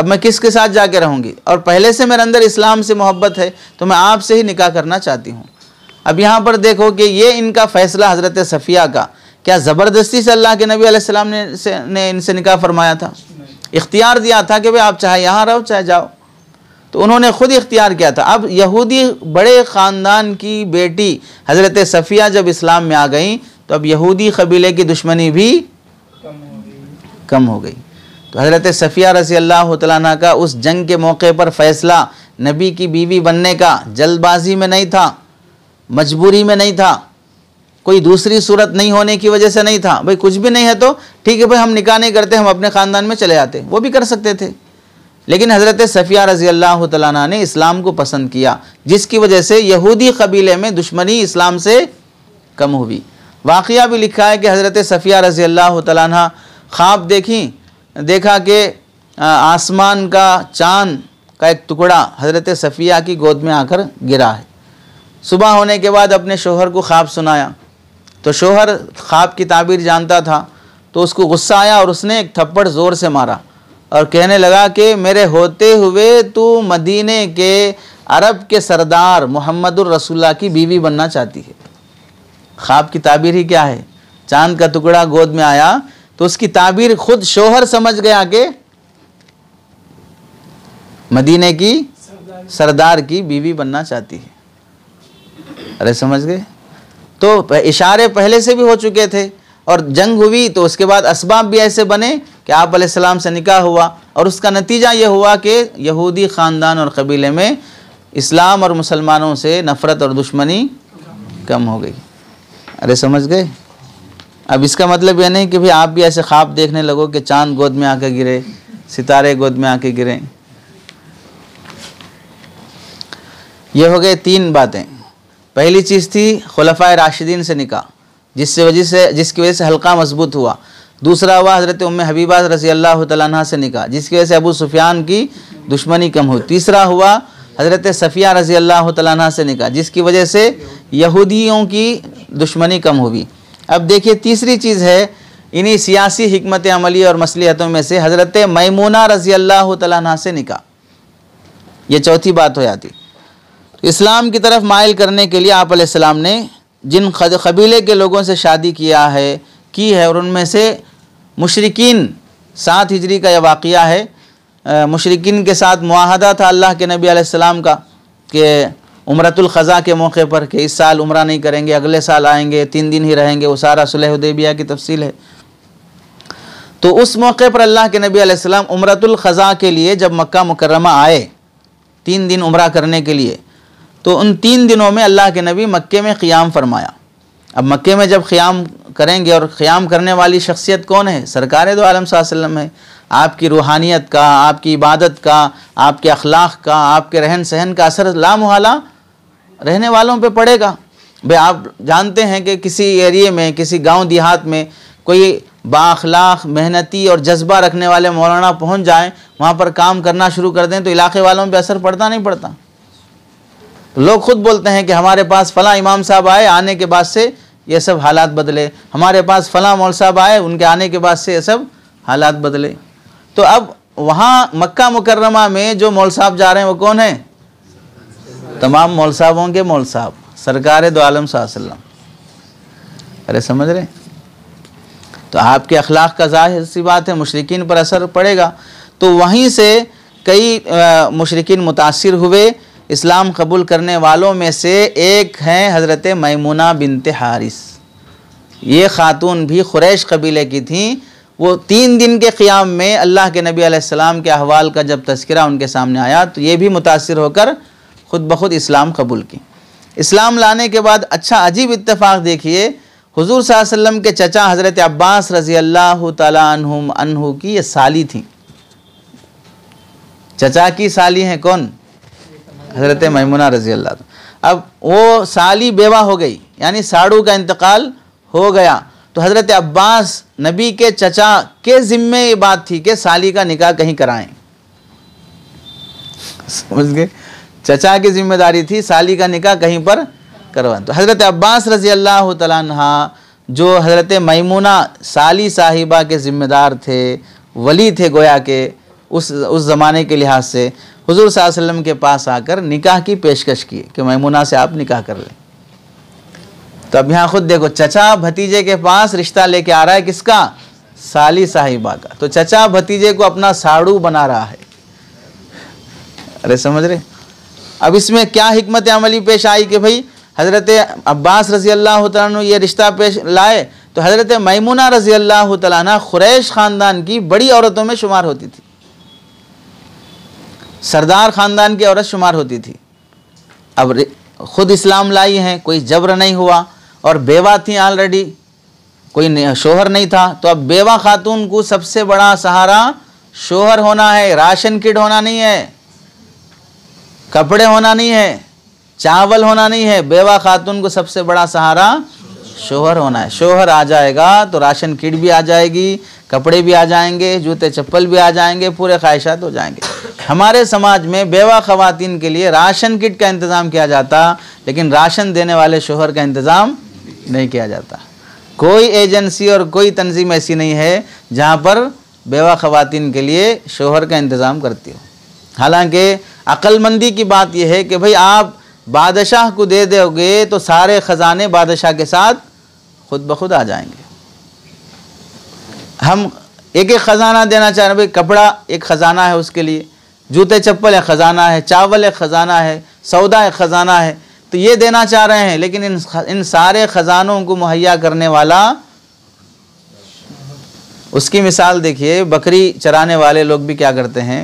अब मैं किसके साथ जा कर रहूँगी और पहले से मेरे अंदर इस्लाम से मोहब्बत है तो मैं आपसे ही निकाह करना चाहती हूँ अब यहाँ पर देखो कि ये इनका फ़ैसला हज़रत सफ़िया का क्या ज़बरदस्ती से अल्लाह के नबी सलाम ने से ने इनसे निकाह फरमाया था इख्तियार दिया था कि भाई आप चाहे यहाँ रहो चाहे जाओ तो उन्होंने खुद इख्तियार किया था अब यहूदी बड़े ख़ानदान की बेटी हज़रत सफ़िया जब इस्लाम में आ गई तो अब यहूदी कबीले की दुश्मनी भी कम हो गई तो हज़रत सफ़िया रसी अल्लाह तला का उस जंग के मौके पर फ़ैसला नबी की बीवी बनने का जल्दबाजी में नहीं था मजबूरी में नहीं था कोई दूसरी सूरत नहीं होने की वजह से नहीं था भाई कुछ भी नहीं है तो ठीक है भाई हम निकाह नहीं करते हम अपने ख़ानदान में चले जाते वो भी कर सकते थे लेकिन हज़रत सफ़िया रज़ी अल्लाह तला ने इस्लाम को पसंद किया जिसकी वजह से यहूदी कबीले में दुश्मनी इस्लाम से कम हुई वाक़ भी लिखा है कि हज़रत सफ़िया रज़ी अल्लाह तला ख्वाब देखी देखा कि आसमान का चाँद का एक टुकड़ा हज़रत सफ़िया की गोद में आकर गिरा है सुबह होने के बाद अपने शोहर को ख्वाब सुनाया तो शोहर ख्वाब की ताबीर जानता था तो उसको गुस्सा आया और उसने एक थप्पड़ ज़ोर से मारा और कहने लगा कि मेरे होते हुए तू मदीने के अरब के सरदार मोहम्मद रसुल्ला की बीवी बनना चाहती है ख्वाब की ताबीर ही क्या है चांद का टुकड़ा गोद में आया तो उसकी ताबीर खुद शोहर समझ गया कि मदीने की सरदार की बीवी बनना चाहती है अरे समझ गए तो इशारे पहले से भी हो चुके थे और जंग हुई तो उसके बाद इसबाब भी ऐसे बने कि आप सलाम से निकाह हुआ और उसका नतीजा ये हुआ कि यहूदी ख़ानदान और कबीले में इस्लाम और मुसलमानों से नफ़रत और दुश्मनी कम हो गई अरे समझ गए अब इसका मतलब यह नहीं कि भाई आप भी ऐसे ख्वाब देखने लगो कि चांद गोद में आके गिरे सितारे गोद में आके गिरे ये हो गए तीन बातें पहली चीज़ थी खलफा राशिदीन से निका जिससे वजह से जिसकी वजह से हल्का मजबूत हुआ दूसरा हुआ हज़रत उम हबीबा रसी अल्लाह तह से निका जिसकी वजह से अबू सुफियान की दुश्मनी कम हुई तीसरा हुआ हज़रत सफ़िया रजी अल्लाह तह से निका जिसकी वजह से यहूदियों की दुश्मनी कम हुई अब देखिए तीसरी चीज़ है इन्हीं सियासी हमत अमली और मसलियतों में से हज़रत मैमूना रजी अल्लाह तह से निका ये चौथी बात हो जाती इस्लाम की तरफ माइल करने के लिए आप सलाम ने जिन कबीले के लोगों से शादी किया है की है और उनमें से मुशरकिन सात हिजरी का यह वाक़ है मुशरकिन के साथ माहदा था अल्लाह के नबी आसमाम का कि उमरतुल्ख़ा के मौके पर कि इस साल उम्र नहीं करेंगे अगले साल आएंगे तीन दिन ही रहेंगे वो सारा सुलहदेबिया की तफसील है तो उस मौके पर अल्लाह के नबी आसमाम उमरतुल्ख़ा के लिए जब मक्का मुकरमा आए तीन दिन उम्र करने के लिए तो उन तीन दिनों में अल्लाह के नबी मक्के में क़ियाम फरमाया अब मक्के में जब क़ियाम करेंगे और क्याम करने वाली शख्सियत कौन है सरकार दो तो आलम वसम है आपकी रूहानियत का आपकी इबादत का आपके अखलाक का आपके रहन सहन का असर लामोला रहने वालों पर पड़ेगा भाई आप जानते हैं कि किसी एरिए में किसी गांव देहात में कोई बाखलाक मेहनती और जज्बा रखने वाले मौलाना पहुंच जाएं वहाँ पर काम करना शुरू कर दें तो इलाके वालों पे असर पड़ता नहीं पड़ता लोग खुद बोलते हैं कि हमारे पास फ़लाँ इमाम साहब आए आने के बाद से ये सब हालात बदले हमारे पास फ़लाँ मौल साहब आए उनके आने के बाद से ये सब हालात बदले तो अब वहाँ मक्का मुकर्रमा में जो मौल साहब जा रहे हैं वो कौन है तमाम मौल साहब होंगे मौल साहब सरकार दो आलम सल्लम अरे समझ रहे तो आपके अखलाक का जाहिर सी बात है मशरकिन पर असर पड़ेगा तो वहीं से कई मशरकिन मुतासर हुए इस्लाम कबूल करने वालों में से एक हैं हज़रत मैमुना बिनत हारिस ये ख़ातून भी ख़ुरैश कबीले की थी वो तीन दिन के क़्याम में अल्लाह के नबी आसमाम के अहवाल का जब तस्करा उनके सामने आया तो ये भी मुतासर होकर ख़ुद ब खुद इस्लाम कबूल की इस्लाम लाने के बाद अच्छा अजीब इतफ़ाक़ देखिए हजूर वसल्लम के चचा हज़रत अब्बास रज़ी अल्लाह तहु की ये साली थी चचा की साली हैं कौन हज़रत ममूना रज़ी अल्लाह अब वो साली बेवा हो गई यानी साड़ू का इंतकाल हो गया तो हज़रत अब्बास नबी के चचा के ज़िम्मे ये बात थी कि साली का निकाह कहीं कराएं समझ गए चचा की जिम्मेदारी थी साली का निकाह कहीं पर करवाएं तो हज़रत अब्बास रज़ी अल्लाह तहा जो हज़रत ममूना साली साहिबा के ज़िम्मेदार थे वली थे गोया के उस उस ज़माने के लिहाज से हुजूर वसल्लम के पास आकर निकाह की पेशकश की कि मैमुना से आप निकाह कर लें तो अब यहाँ खुद देखो चचा भतीजे के पास रिश्ता लेके आ रहा है किसका साली साहिबा का तो चचा भतीजे को अपना साड़ू बना रहा है अरे समझ रहे अब इसमें क्या हमत अमली पेश आई कि भाई हज़रत अब्बास रज़ी अल्लाह तु ये रिश्ता पेश लाए तो हज़रत मैमुना रज़ी अल्लाह तुरैश ख़ानदान की बड़ी औरतों में शुमार होती थी सरदार ख़ानदान की औरत शुमार होती थी अब ख़ुद इस्लाम लाई हैं कोई जबर नहीं हुआ और बेवा थी ऑलरेडी कोई शोहर नहीं था तो अब बेवा खातून को सबसे बड़ा सहारा शोहर होना है राशन किट होना नहीं है कपड़े होना नहीं है चावल होना नहीं है बेवा खातून को सबसे बड़ा सहारा शोहर होना है शोहर आ जाएगा तो राशन किट भी आ जाएगी कपड़े भी आ जाएंगे जूते चप्पल भी आ जाएंगे पूरे ख्वाहिशात हो जाएंगे हमारे समाज में बेवा ख़वातीन के लिए राशन किट का इंतज़ाम किया जाता लेकिन राशन देने वाले शोहर का इंतज़ाम नहीं किया जाता कोई एजेंसी और कोई तंजीम ऐसी नहीं है जहाँ पर बेवा ख़वातीन के लिए शोहर का इंतज़ाम करती हो हालांकि अक्लमंदी की बात यह है कि भाई आप बादशाह को दे दोगे तो सारे ख़जाने बादशाह के साथ खुद ब खुद आ जाएंगे हम एक एक ख़जाना देना चाह रहे हैं भाई कपड़ा एक ख़जाना है उसके लिए जूते चप्पल एक ख़जाना है चावल एक ख़जाना है सौदा एक ख़जाना है तो ये देना चाह रहे हैं लेकिन इन इन सारे ख़जानों को मुहैया करने वाला उसकी मिसाल देखिए बकरी चराने वाले लोग भी क्या करते हैं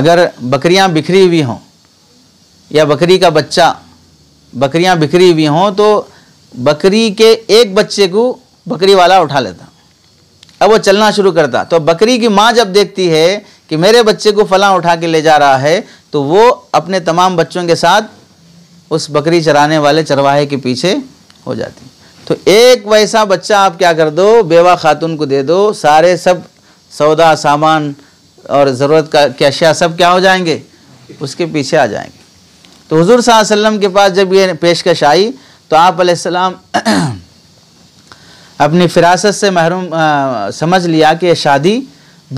अगर बकरियां बिखरी हुई हों या बकरी का बच्चा बकरियां बिखरी हुई हों तो बकरी के एक बच्चे को बकरी वाला उठा लेता अब वो चलना शुरू करता तो बकरी की माँ जब देखती है कि मेरे बच्चे को फलां उठा के ले जा रहा है तो वो अपने तमाम बच्चों के साथ उस बकरी चराने वाले चरवाहे के पीछे हो जाती तो एक वैसा बच्चा आप क्या कर दो बेवा खातून को दे दो सारे सब सौदा सामान और ज़रूरत का कैशिया सब क्या हो जाएंगे उसके पीछे आ जाएंगे तो हजूर वसल्लम के पास जब ये पेशकश आई तो आप आसमाम अपनी फिरासत से महरूम समझ लिया कि शादी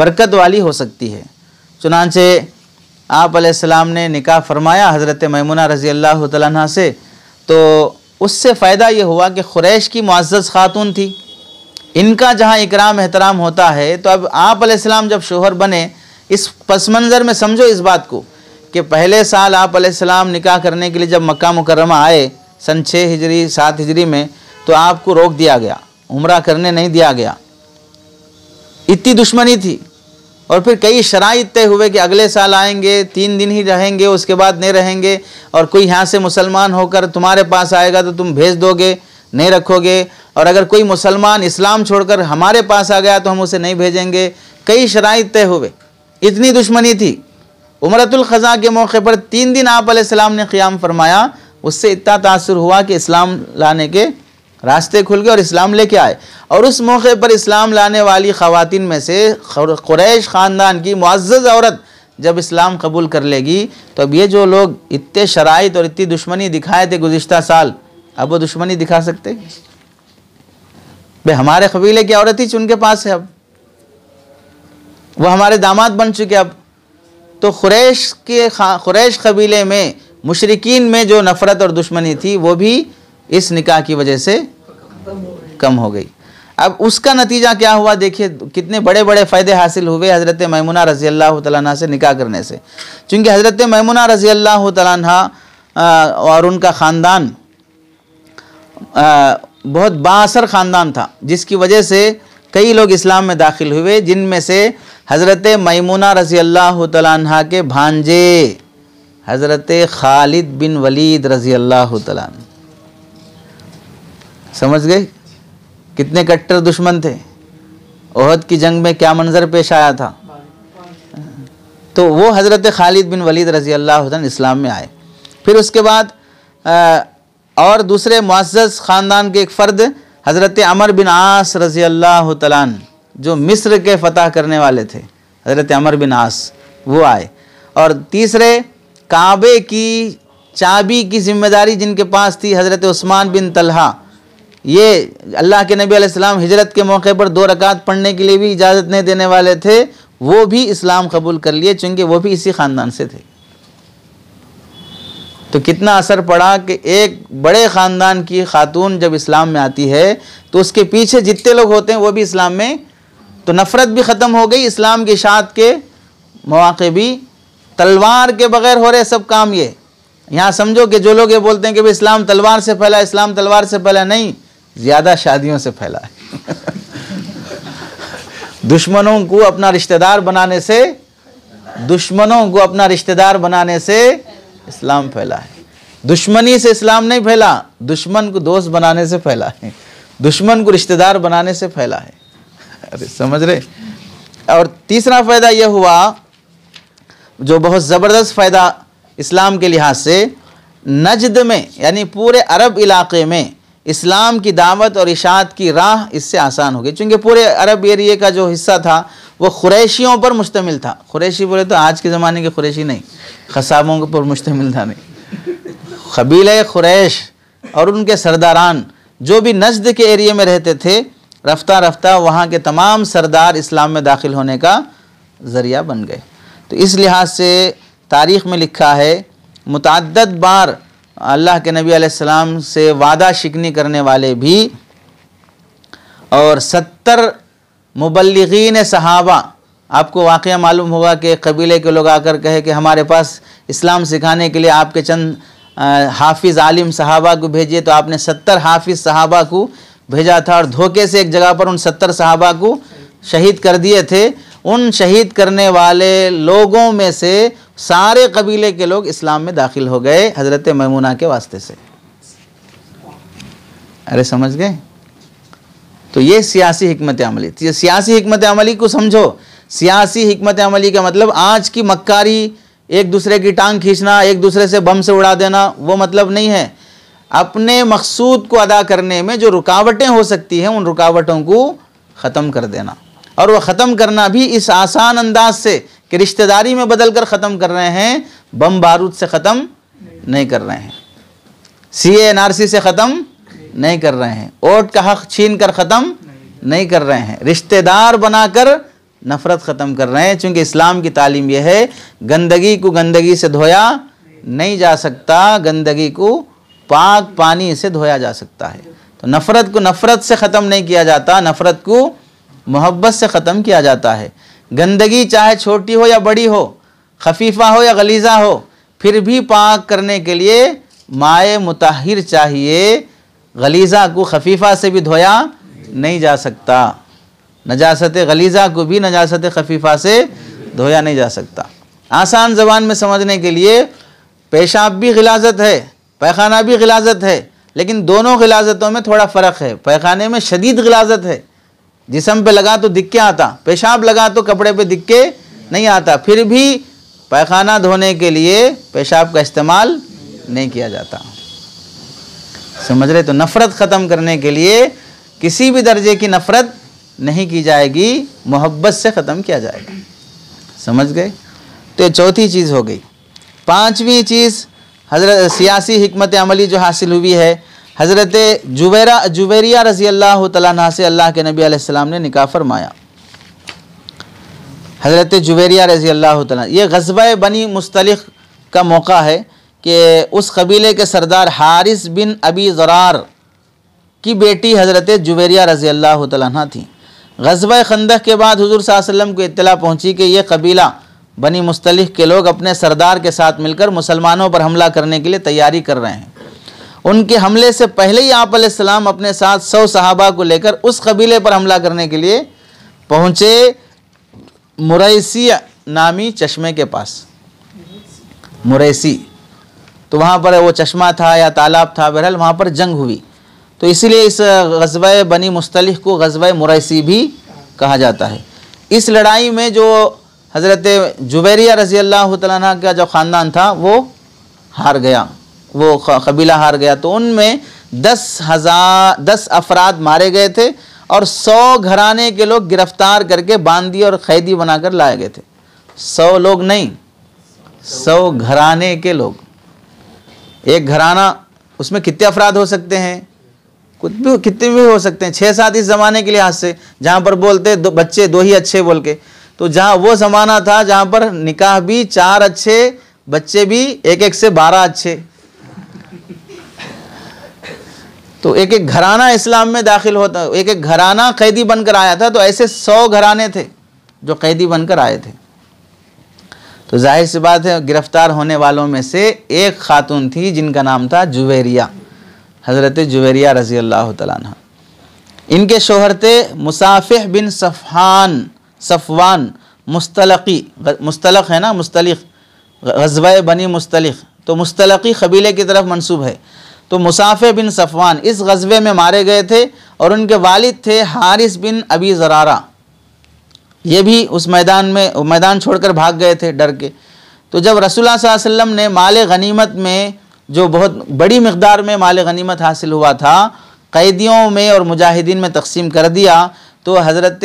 बरकत वाली हो सकती है चुनानचे आप आसमाम ने निकाह फरमाया हज़रत ममूना रज़ी अल्लाह तह से तो उससे फ़ायदा ये हुआ कि ख़ुरैश की मुआज़ ख़ातून थी इनका जहाँ इकराम एहतराम होता है तो अब आप आसमाम जब शोहर बने इस पस मंज़र में समझो इस बात को कि पहले साल आप आसमाम निकाह करने के लिए जब मक्का मुकरमा आए सन छः हिजरी सात हिजरी में तो आपको रोक दिया गया उम्र करने नहीं दिया गया इतनी दुश्मनी थी और फिर कई शराइ तय हुए कि अगले साल आएंगे तीन दिन ही रहेंगे उसके बाद नहीं रहेंगे और कोई यहाँ से मुसलमान होकर तुम्हारे पास आएगा तो तुम भेज दोगे नहीं रखोगे और अगर कोई मुसलमान इस्लाम छोड़कर हमारे पास आ गया तो हम उसे नहीं भेजेंगे कई शराइ तय हुए इतनी दुश्मनी थी उमरतुल ख़ज़ा के मौके पर तीन दिन आप ने क़्याम फरमाया उससे इतना तासर हुआ कि इस्लाम लाने के रास्ते खुल गए और इस्लाम लेके आए और उस मौके पर इस्लाम लाने वाली ख़वातिन में से क्रैश ख़ानदान की मुआज़ औरत जब इस्लाम कबूल कर लेगी तो अब ये जो लोग इतने शराइत और इतनी दुश्मनी दिखाए थे गुज्त साल अब वो दुश्मनी दिखा सकते भाई हमारे कबीले की औरत ही चुन के पास है अब वो हमारे दामाद बन चुके अब तो क्रैश के खुरैश कबीले में मुशरकिन में जो नफ़रत और दुश्मनी थी वो भी इस निकाह की वजह से कम हो गई अब उसका नतीजा क्या हुआ देखिए कितने बड़े बड़े फ़ायदे हासिल हुए हज़रत ममूना रज़ी अल्लाह तला से निकाह करने से चूँकि हज़रत ममूना रज़ी अल्लाह तला और उनका ख़ानदान बहुत बासर ख़ानदान था जिसकी वजह से कई लोग इस्लाम में दाखिल हुए जिनमें से हज़रत ममूना रज़ी अल्लाह तला के भांजे हज़रत खालिद बिन वलीद रज़ी अल्लाह समझ गए कितने कट्टर दुश्मन थे ओहद की जंग में क्या मंज़र पेश आया था तो वो हज़रत खालिद बिन वलीद रज़ी अल्लाह इस्लाम में आए फिर उसके बाद और दूसरे मुआज़ ख़ानदान के एक फ़र्द हज़रत अमर बिन आस रज़ी अल्लाह तैन जो मिस्र के फ़तह करने वाले थे हज़रत अमर बिन आस वो आए और तीसरे काबे की चाबी की जिम्मेदारी जिनके पास थी हज़रत उस्मान बिन तलहा ये अल्लाह के नबी आसमाम हिजरत के मौके पर दो रकात पढ़ने के लिए भी इजाज़त नहीं देने वाले थे वो भी इस्लाम कबूल कर लिए चूँकि वो भी इसी ख़ानदान से थे तो कितना असर पड़ा कि एक बड़े ख़ानदान की खातून जब इस्लाम में आती है तो उसके पीछे जितने लोग होते हैं वो भी इस्लाम में तो नफ़रत भी ख़त्म हो गई इस्लाम के शाद के मौक़े भी तलवार के बगैर हो रहे सब काम ये यहाँ समझो कि जो लोग ये बोलते हैं कि भाई इस्लाम तलवार से फैला इस्लाम तलवार से फैला नहीं ज़्यादा शादियों से फैला है दुश्मनों को अपना रिश्तेदार बनाने से दुश्मनों को अपना रिश्तेदार बनाने से इस्लाम फैला है दुश्मनी से इस्लाम नहीं फैला दुश्मन को दोस्त बनाने से फैला है दुश्मन को रिश्तेदार बनाने से फैला है अरे समझ रहे और तीसरा फ़ायदा यह हुआ जो बहुत ज़बरदस्त फ़ायदा इस्लाम के लिहाज से नजद में यानी पूरे अरब इलाके में इस्लाम की दावत और इशात की राह इससे आसान हो गई चूँकि पूरे अरब एरिए का जो हिस्सा था वो खुरैशियों पर मुश्तमिल था खुरैशी बोले तो आज के ज़माने के खुरैशी नहीं खसाबों पर मुश्तमिल था नहीं कबील खुरैश और उनके सरदारान जो भी नजद के एरिए में रहते थे रफ्ता रफ्ता वहाँ के तमाम सरदार इस्लाम में दाखिल होने का ज़रिया बन गए तो इस लिहाज से तारीख़ में लिखा है मतद बार अल्लाह के नबी आसमाम से वादा शिकनी करने वाले भी और सत्तर मुबलगिन सहाबा आपको वाक़ मालूम होगा कि कबीले के लोग आकर कहे कि हमारे पास इस्लाम सिखाने के लिए आपके चंद हाफिज़ आलिम सहाबा को भेजिए तो आपने सत्तर हाफिज़ सहाबा को भेजा था और धोखे से एक जगह पर उन सत्तर सहाबा को शहीद कर दिए थे उन शहीद करने वाले लोगों में से सारे कबीले के लोग इस्लाम में दाखिल हो गए हज़रत ममूना के वास्ते से अरे समझ गए तो ये सियासी हमत अमली ये सियासी हमत अमली को समझो सियासी हमत अमली का मतलब आज की मक्कारी एक दूसरे की टांग खींचना एक दूसरे से बम से उड़ा देना वो मतलब नहीं है अपने मकसूद को अदा करने में जो रुकावटें हो सकती हैं उन रुकावटों को ख़त्म कर देना और वह ख़त्म करना भी इस आसान अंदाज से कि रिश्तेदारी में बदल कर ख़त्म कर रहे हैं बम बारूद से ख़त्म नहीं कर रहे हैं सी एन आर सी से ख़त्म नहीं कर रहे हैं वोट का हक छीन कर ख़त्म नहीं कर रहे हैं रिश्तेदार बनाकर नफ़रत ख़त्म कर रहे हैं चूँकि इस्लाम की तालीम यह है गंदगी को गंदगी से धोया नहीं जा सकता गंदगी को पाक पानी से धोया जा सकता है तो नफ़रत को नफ़रत से ख़त्म नहीं किया जाता नफ़रत को मोहब्बत से ख़त्म किया जाता है गंदगी चाहे छोटी हो या बड़ी हो खफीफा हो या गलीज़ा हो फिर भी पाक करने के लिए माए मुताहिर चाहिए गलीज़ा को खफीफा से भी धोया नहीं जा सकता नजासत गलीज़ा को भी नजासत खफीफा से धोया नहीं जा सकता आसान जबान में समझने के लिए पेशाब भी गिलाजत है पैखाना भी गिलाजत है लेकिन दोनों गिलाजतों में थोड़ा फ़र्क है पैखाने में शदीद गिलाजत है जिसम पे लगा तो दिक्के आता पेशाब लगा तो कपड़े पे दिक्के नहीं आता फिर भी पैखाना धोने के लिए पेशाब का इस्तेमाल नहीं किया जाता समझ रहे तो नफ़रत ख़त्म करने के लिए किसी भी दर्जे की नफ़रत नहीं की जाएगी मोहब्बत से ख़त्म किया जाएगा समझ गए तो ये चौथी चीज़ हो गई पांचवी चीज़ हजरत सियासी हमत अमली जो हासिल हुई है हज़रत जुबैरा जुबैरिया रज़ी अल्लाह तला से अल्लाह के नबी आसमाम ने निकाह फरमाया हज़रत जुबैरिया रज़ी अल्लाह तला ये गजबा बनी मुस्तलिक का मौका है कि उस कबीले के सरदार हारिस बिन अबी ज़रार की बेटी हज़रत जुबैरिया रज़ी अल्लाह तला थी गजबा खंदक के बाद हजूर वसम को इतला पहुँची कि ये कबीला बनी मुस्तलिक के लोग अपने सरदार के साथ मिलकर मुसलमानों पर हमला करने के लिए तैयारी कर रहे हैं उनके हमले से पहले ही आप सलाम अपने साथ सौ सहाबा को लेकर उस कबीले पर हमला करने के लिए पहुँचे मुरैसी नामी चश्मे के पास मुरैसी तो वहाँ पर वो चश्मा था या तालाब था बहरहाल वहाँ पर जंग हुई तो इसीलिए इस गजबा बनी मुस्तलिक को गजबा मुरैसी भी कहा जाता है इस लड़ाई में जो हज़रत जुबैरिया रज़ी अल्लाह तला का जो ख़ानदान था वो हार गया वो कबीला हार गया तो उनमें दस हज़ार दस अफराद मारे गए थे और सौ घराने के लोग गिरफ्तार करके बांदी और कैदी बनाकर लाए गए थे सौ लोग नहीं सौ घराने के लोग एक घराना उसमें कितने अफराद हो सकते हैं कुछ भी कितने भी हो सकते हैं छः सात इस ज़माने के लिहाज से जहाँ पर बोलते दो बच्चे दो ही अच्छे बोल के तो जहाँ वो ज़माना था जहाँ पर निकाह भी चार अच्छे बच्चे भी एक एक से बारह अच्छे तो एक एक घराना इस्लाम में दाखिल होता एक एक घराना कैदी बनकर आया था तो ऐसे सौ घराने थे जो कैदी बनकर आए थे तो जाहिर सी बात है गिरफ्तार होने वालों में से एक खातून थी जिनका नाम था जुवेरिया हज़रत जुवेरिया रज़ी अल्लाह तला इनके शोहर थे मुसाफ़ बिन सफहान सफ़वान मुस्तलकी मुस्तलक है ना मुस्तलिक गजब बनी मुस्तलिक तो मुस्तलकी कबीले की तरफ मंसूब है तो मुसाफ़े बिन सफ़वान इस गज़बे में मारे गए थे और उनके वालिद थे हारिस बिन अबी ज़रारा ये भी उस मैदान में मैदान छोड़कर भाग गए थे डर के तो जब रसुल्ला वसम ने माल गनीमत में जो बहुत बड़ी मकदार में माल गनीमत हासिल हुआ था कैदियों में और मुजाहिदीन में तकसीम कर दिया तो हज़रत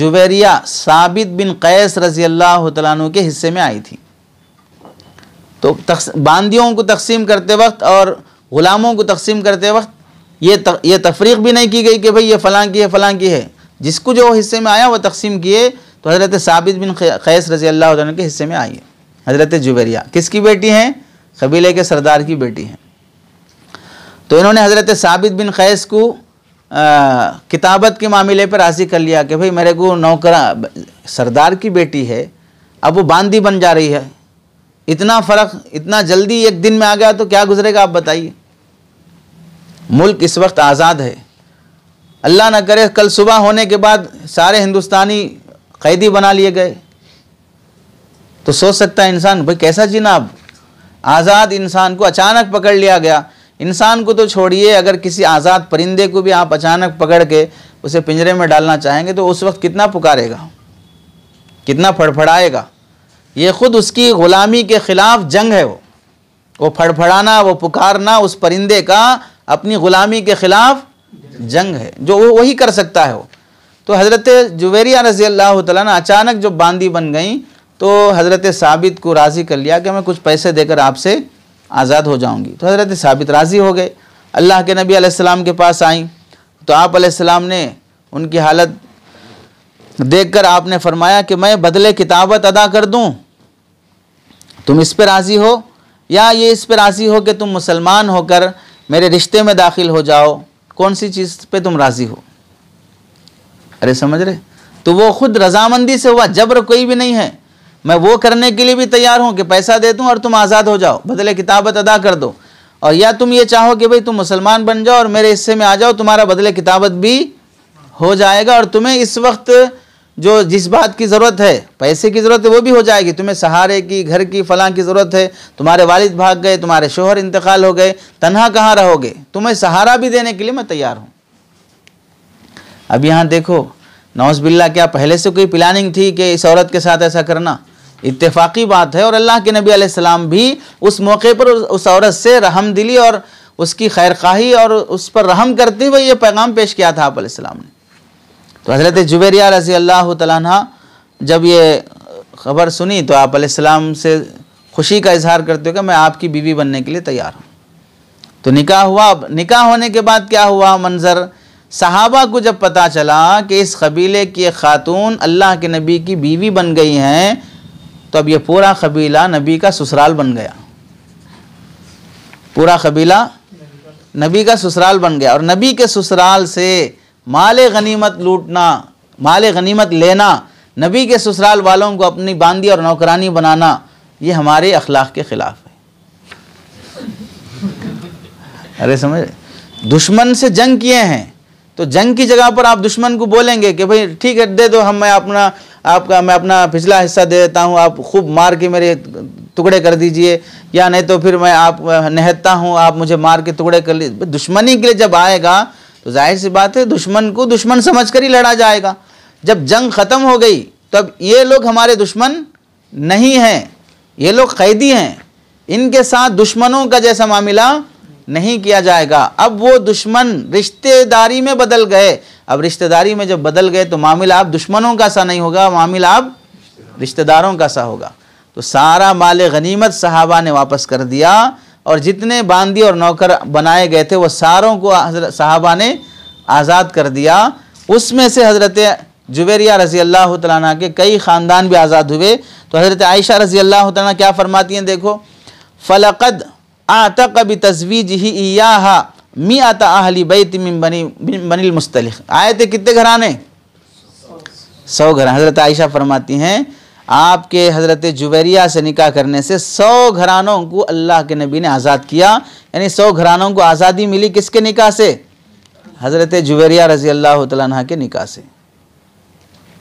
जुबैरिया साबित बिन कैस रज़ी अल्लाह तु के हिस्से में आई थी तो बांदियों को तकसीम करते वक्त और ग़ुलामों को तकसीम करते वक्त ये त, ये तफरीक भी नहीं की गई कि भाई ये फ़लाँ की है फ़लाँ की है जिसको जो हिस्से में आया वह तकसीम किए तो हज़रत साबित बिन खैस रज़ी अल्लाह के हिस्से में आई है हज़रत जुबेरिया किसकी बेटी हैं कबीले के सरदार की बेटी हैं तो इन्होंने हज़रत साबित बिन खैस को आ, किताबत के मामले पर राज़ी कर लिया कि भाई मेरे को नौकरा सरदार की बेटी है अब वो बांदी बन जा रही है इतना फ़र्क इतना जल्दी एक दिन में आ गया तो क्या गुजरेगा आप बताइए मुल्क इस वक्त आज़ाद है अल्लाह ना करे कल सुबह होने के बाद सारे हिंदुस्तानी कैदी बना लिए गए तो सोच सकता है इंसान भाई कैसा जीना अब आज़ाद इंसान को अचानक पकड़ लिया गया इंसान को तो छोड़िए अगर किसी आज़ाद परिंदे को भी आप अचानक पकड़ के उसे पिंजरे में डालना चाहेंगे तो उस वक्त कितना पुकारेगा कितना फड़फड़ाएगा ये ख़ुद उसकी ग़ुलामी के ख़िलाफ़ जंग है वो वो फड़फड़ाना वो पुकारना उस परिंदे का अपनी ग़ुलामी के ख़िलाफ़ जंग है जो वो वही कर सकता है वो तो हज़रत जुवेरिया रज़ी अल्लाह तला अचानक जब बांदी बन गई तो हज़रत साबित को राज़ी कर लिया कि मैं कुछ पैसे देकर आपसे आज़ाद हो जाऊँगी तो हज़रत साबित राज़ी हो गए अल्लाह के नबी अलैहिस्सलाम के पास आई तो आप अलैहिस्सलाम ने उनकी हालत देखकर आपने फरमाया कि मैं बदले किताबत अदा कर दूँ तुम इस पर राज़ी हो या ये इस पर राज़ी हो कि तुम मुसलमान होकर मेरे रिश्ते में दाखिल हो जाओ कौन सी चीज़ पे तुम राज़ी हो अरे समझ रहे तो वो खुद रजामंदी से हुआ जबर कोई भी नहीं है मैं वो करने के लिए भी तैयार हूँ कि पैसा दे दूँ और तुम आज़ाद हो जाओ बदले किताबत अदा कर दो और या तुम ये चाहो कि भाई तुम मुसलमान बन जाओ और मेरे हिस्से में आ जाओ तुम्हारा बदले किताबत भी हो जाएगा और तुम्हें इस वक्त जो जिस बात की ज़रूरत है पैसे की ज़रूरत है वो भी हो जाएगी तुम्हें सहारे की घर की फलां की ज़रूरत है तुम्हारे वालिद भाग गए तुम्हारे शोहर इंतकाल हो गए तन्हा कहाँ रहोगे तुम्हें सहारा भी देने के लिए मैं तैयार हूँ अब यहाँ देखो नौज बिल्ला क्या पहले से कोई प्लानिंग थी कि इस औरत के साथ ऐसा करना इत्तेफाक़ी बात है और अल्लाह के नबी आसमाम भी उस मौके पर उस औरत से रहम दिली और उसकी खैरखाही और उस पर रहम करते हुए ये पैगाम पेश किया था आप ने तो हज़रत जुबेरिया रजी अल्लाह तला जब ये खबर सुनी तो आप आपाम से खुशी का इजहार करते हो कि मैं आपकी बीवी बनने के लिए तैयार हूँ तो निकाह हुआ निकाह होने के बाद क्या हुआ मंज़र सहाबा को जब पता चला कि इस कबीले की एक खातून अल्लाह के नबी की बीवी बन गई हैं तो अब ये पूरा कबीला नबी का ससुराल बन गया पूरा कबीला नबी का ससुराल बन गया और नबी के ससुराल से माल गनीमत लूटना माल गनीमत लेना नबी के ससुराल वालों को अपनी बांदी और नौकरानी बनाना ये हमारे अखलाक के ख़िलाफ़ है अरे समझ दुश्मन से जंग किए हैं तो जंग की जगह पर आप दुश्मन को बोलेंगे कि भाई ठीक है दे दो हम मैं अपना आपका मैं अपना पिछला हिस्सा दे देता हूँ आप खूब मार के मेरे टुकड़े कर दीजिए या नहीं तो फिर मैं आप नहता हूँ आप मुझे मार के टुकड़े कर लीजिए दुश्मनी के लिए जब आएगा तो जाहिर सी बात है दुश्मन को दुश्मन समझ कर ही लड़ा जाएगा जब जंग ख़त्म हो गई तब ये लोग हमारे दुश्मन नहीं हैं ये लोग कैदी हैं इनके साथ दुश्मनों का जैसा मामला नहीं किया जाएगा अब वो दुश्मन रिश्तेदारी में बदल गए अब रिश्तेदारी में जब बदल गए तो मामला आप दुश्मनों का सा नहीं होगा मामला आप रिश्तेदारों का सा होगा तो सारा माल गनीमत साहबा ने वापस कर दिया और जितने बांदी और नौकर बनाए गए थे वह सारों को साहबा ने आज़ाद कर दिया उसमें से हज़रत जुबेरिया रज़ी अल्लाह तला के कई ख़ानदान भी आज़ाद हुए तो हज़रत आयशा रज़ी अल्लाह तला क्या फरमाती हैं देखो फ़लक़द आता कभी तजवीज ही या मी आता आहली बैत मिन बनी बनिल मुस्तलिक आए थे कितने घराने सौ घर हज़रत आयशा फरमाती हैं आपके हज़रत जुबैरिया से निकाह करने से सौ घरानों को अल्लाह के नबी ने आज़ाद किया यानी सौ घरानों को आज़ादी मिली किसके निकाह से हज़रत जुबैरिया रज़ी अल्लाह तह के निकाह से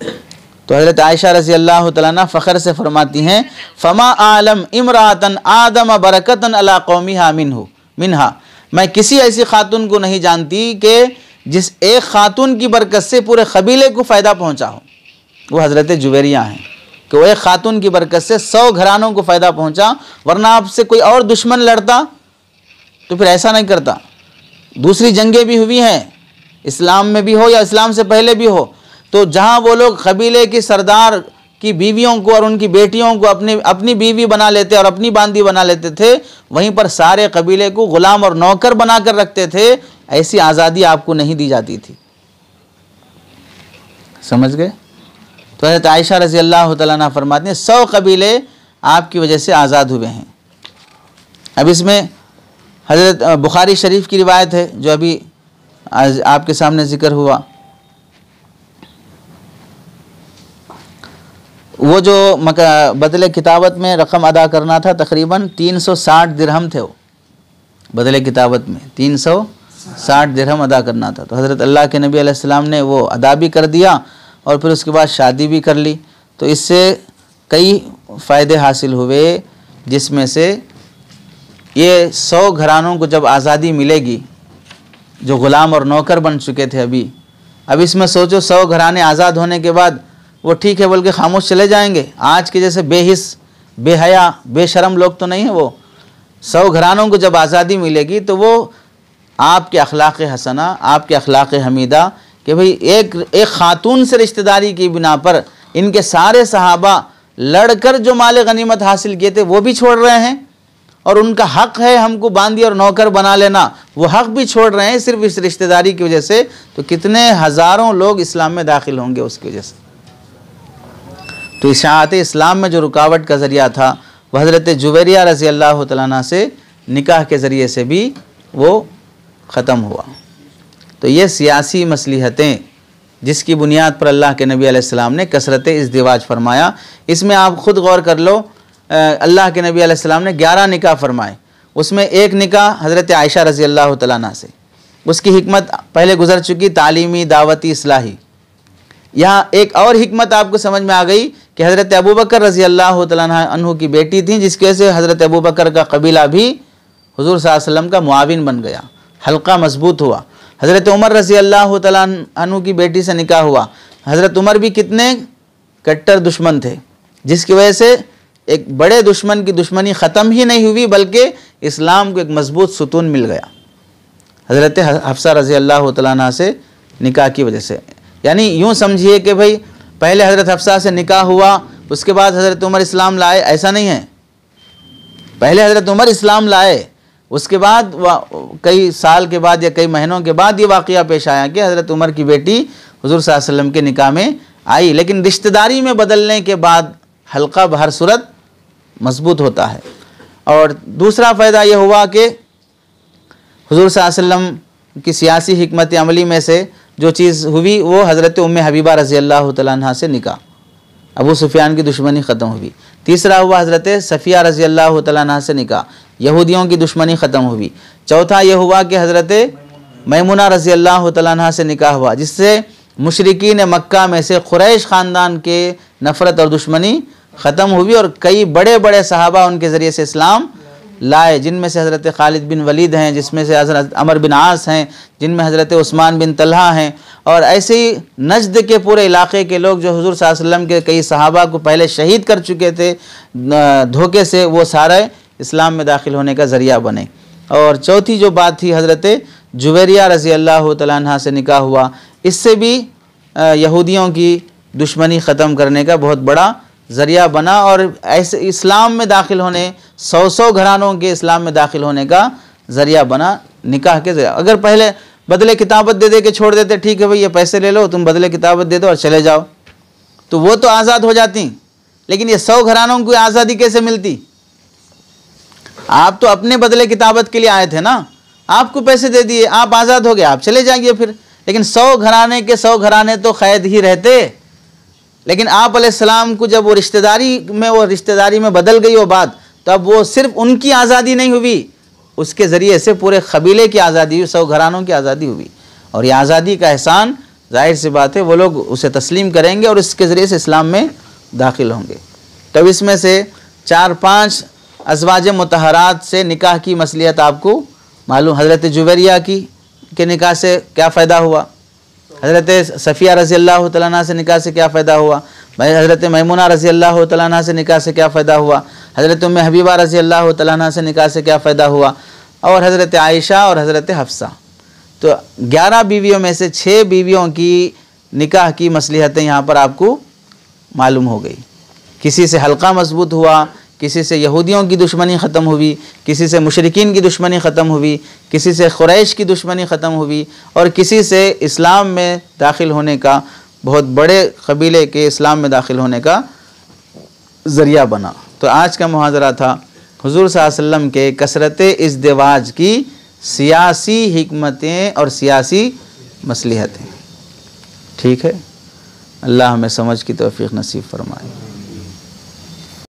तो हज़रत आयशा रज़ी अल्लाह तह फ़खर से फरमाती हैं फ़मा आलम इमरातन आदम बरकतन अला कौमी हामिन हो मिनहा मैं किसी ऐसी खातून को नहीं जानती कि जिस एक खातून की बरकत से पूरे कबीले को फ़ायदा पहुँचा हो वो हज़रत जुबैरिया हैं कि वो एक खातून की बरकत से सौ घरानों को फ़ायदा पहुंचा वरना आपसे कोई और दुश्मन लड़ता तो फिर ऐसा नहीं करता दूसरी जंगें भी हुई हैं इस्लाम में भी हो या इस्लाम से पहले भी हो तो जहाँ वो लोग कबीले की सरदार की बीवियों को और उनकी बेटियों को अपने अपनी बीवी बना लेते और अपनी बांदी बना लेते थे वहीं पर सारे कबीले को ग़ुलाम और नौकर बना कर रखते थे ऐसी आज़ादी आपको नहीं दी जाती थी समझ गए तो हज़रत आयशा रज़ी अल्लाह तला फरमाते हैं सौ कबीले आपकी वजह से आज़ाद हुए हैं अब इसमें हज़रत बुखारी शरीफ की रिवायत है जो अभी आज आपके सामने ज़िक्र हुआ वो जो मक बदल किताबत में रकम अदा करना था तकरीबन 360 दिरहम थे वो बदल किताबत में 360 दिरहम अदा करना था तो हज़रत अल्लाह के नबी अलैहिस्सलाम ने वो अदा भी कर दिया और फिर उसके बाद शादी भी कर ली तो इससे कई फ़ायदे हासिल हुए जिसमें से ये सौ घरानों को जब आज़ादी मिलेगी जो ग़ुलाम और नौकर बन चुके थे अभी अब इसमें सोचो सौ घराने आज़ाद होने के बाद वो ठीक है बोल के खामोश चले जाएंगे आज के जैसे बेहिस बेहया बेशरम लोग तो नहीं हैं वो सौ घरानों को जब आज़ादी मिलेगी तो वो आपके अखलाक़ हसना आपके अखलाक़ हमीदा कि भाई एक एक खातून से रिश्तेदारी की बिना पर इनके सारे सहाबा लड़कर जो माल गनीमत हासिल किए थे वो भी छोड़ रहे हैं और उनका हक है हमको बांदी और नौकर बना लेना वो हक भी छोड़ रहे हैं सिर्फ इस रिश्तेदारी की वजह से तो कितने हज़ारों लोग इस्लाम में दाखिल होंगे उसकी वजह से तो इशात इस्लाम में जो रुकावट का ज़रिया था वह हज़रत जुबैरिया रज़ी अल्लाह तला से निकाह के ज़रिए से भी वो ख़त्म हुआ तो ये सियासी मसलहतें जिसकी बुनियाद पर अल्लाह के नबी आसमाम ने कसरत इसदिवाज फरमाया इसमें आप ख़ुद गौर कर लो अल्लाह के नबी आसमाम ने ग्यारह निका फरमाए उसमें एक निका हज़रत आयशा रज़ी अल्लाह तला से उसकी हमत पहले गुजर चुकी तालीमी दावती असलाही यहाँ एक और हमत आपको समझ में आ गई कि हज़रत अबू बकर रज़ी अल्लाह तु की बेटी थी जिसकी वजह से हज़रत अबू बकर का कबीला भी हजूर वसम का मुआविन बन गया हल्का मजबूत हुआ हज़रत उमर रसी अल्लाह तु की बेटी से निकाह हुआ हज़रत उमर भी कितने कट्टर दुश्मन थे जिसकी वजह से एक बड़े दुश्मन की दुश्मनी ख़त्म ही नहीं हुई बल्कि इस्लाम को एक मजबूत सुतून मिल गया हज़रत हफ्सा रजी अल्लाह तला से निकाह की वजह से यानी यूँ समझिए कि भाई पहले हज़रत हफ्सा से निकाह हुआ उसके बाद हज़रत उमर इस्लाम लाए ऐसा नहीं है पहले हज़रत उमर इस्लाम लाए उसके बाद कई साल के बाद या कई महीनों के बाद ये वाक़ पेश आया कि हज़रत उमर की बेटी हजूर वसम के निका में आई लेकिन रिश्तेदारी में बदलने के बाद हल्का बहर सूरत मजबूत होता है और दूसरा फ़ायदा यह हुआ कि हजूर वसम की सियासी हमत अमली में से जो चीज़ हुई वो हज़रत उम हबीबा रज़ी अल्लाह तह से निका अबू सुफियान की दुश्मनी ख़त्म हुई तीसरा हुआ हज़रत सफ़िया रज़ी अल्लाह तला से निकाह यहूदियों की दुश्मनी ख़त्म हुई चौथा यह हुआ कि हज़रत मैमुना रज़ी अल्लाह तला से निकाह हुआ जिससे ने मक्का में से ख़ुरैश ख़ानदान के नफ़रत और दुश्मनी ख़त्म हुई और कई बड़े बड़े सहाबा उनके ज़रिए से इस्लाम लाए जिनमें से हज़रत खालिद बिन वलीद हैं जिसमें से हज़रत अमर बिन आस हैं जिनमें हज़रत उस्मान बिन तलहा हैं और ऐसे ही नजद के पूरे इलाके के लोग जो हजूर वसल्लम के कई सहाबा को पहले शहीद कर चुके थे धोखे से वो सारे इस्लाम में दाखिल होने का ज़रिया बने और चौथी जो बात थी हज़रत जुबैरिया रज़ी अल्लाह तला से निकाह हुआ इससे भी यहूदियों की दुश्मनी ख़त्म करने का बहुत बड़ा ज़रिया बना और ऐसे इस्लाम में दाखिल होने सौ सौ घरानों के इस्लाम में दाखिल होने का ज़रिया बना निकाह के ज़रिया अगर पहले बदले किताबत दे दे के छोड़ देते ठीक है भैया पैसे ले लो तुम बदले किताबत दे दो और चले जाओ तो वो तो आज़ाद हो जाती लेकिन ये सौ घरानों को आज़ादी कैसे मिलती आप तो अपने बदले किताबत के लिए आए थे ना आपको पैसे दे दिए आप आज़ाद हो गए आप चले जाएंगे फिर लेकिन सौ घराने के सौ घराने तो क़ैद ही रहते लेकिन आप सलाम को जब वो रिश्तेदारी में वो रिश्तेदारी में बदल गई वो बात तब वो सिर्फ उनकी आज़ादी नहीं हुई उसके ज़रिए से पूरे कबीले की आज़ादी हुई सौ घरानों की आज़ादी हुई और ये आज़ादी का एहसान जाहिर सी बात है वो लोग उसे तस्लीम करेंगे और इसके ज़रिए से इस्लाम में दाखिल होंगे तब इसमें से चार पाँच अजवाज मतहरात से निकाह की मसलियत आपको मालूम हज़रत जुबैरिया की के निकाह से क्या फ़ायदा हुआ हज़रत सफ़िया रज़ी अल्लाह तला से निकाह से क्या फ़ायदा हुआ भाई हज़रत ममूना रज़ी अल्लाह तला से निकाह से क्या फ़ायदा हुआ हज़रत उम हबीबा रज़ी अल्लाह तला से निकाह से क्या फ़ायदा हुआ और हज़रत आयशा और हज़रत हफ्सा तो ग्यारह बीवियों में से छः बीवियों की निकाह की मसलहतें यहाँ पर आपको मालूम हो गई किसी से हल्का मजबूत हुआ किसी से यहूदियों की दुश्मनी ख़त्म हुई किसी से मुशरकिन की दुश्मनी ख़त्म हुई किसी से ख़ुरैश की दुश्मनी ख़त्म हुई और किसी से इस्लाम में दाखिल होने का बहुत बड़े कबीले के इस्लाम में दाखिल होने का ज़रिया बना तो आज का मुहाजरा था हजूर वसम के कसरत इसदवाज की सियासी हमतें और सियासी मसलहतें ठीक है अल्लाह हमें समझ की तोफ़ी नसीब फरमाए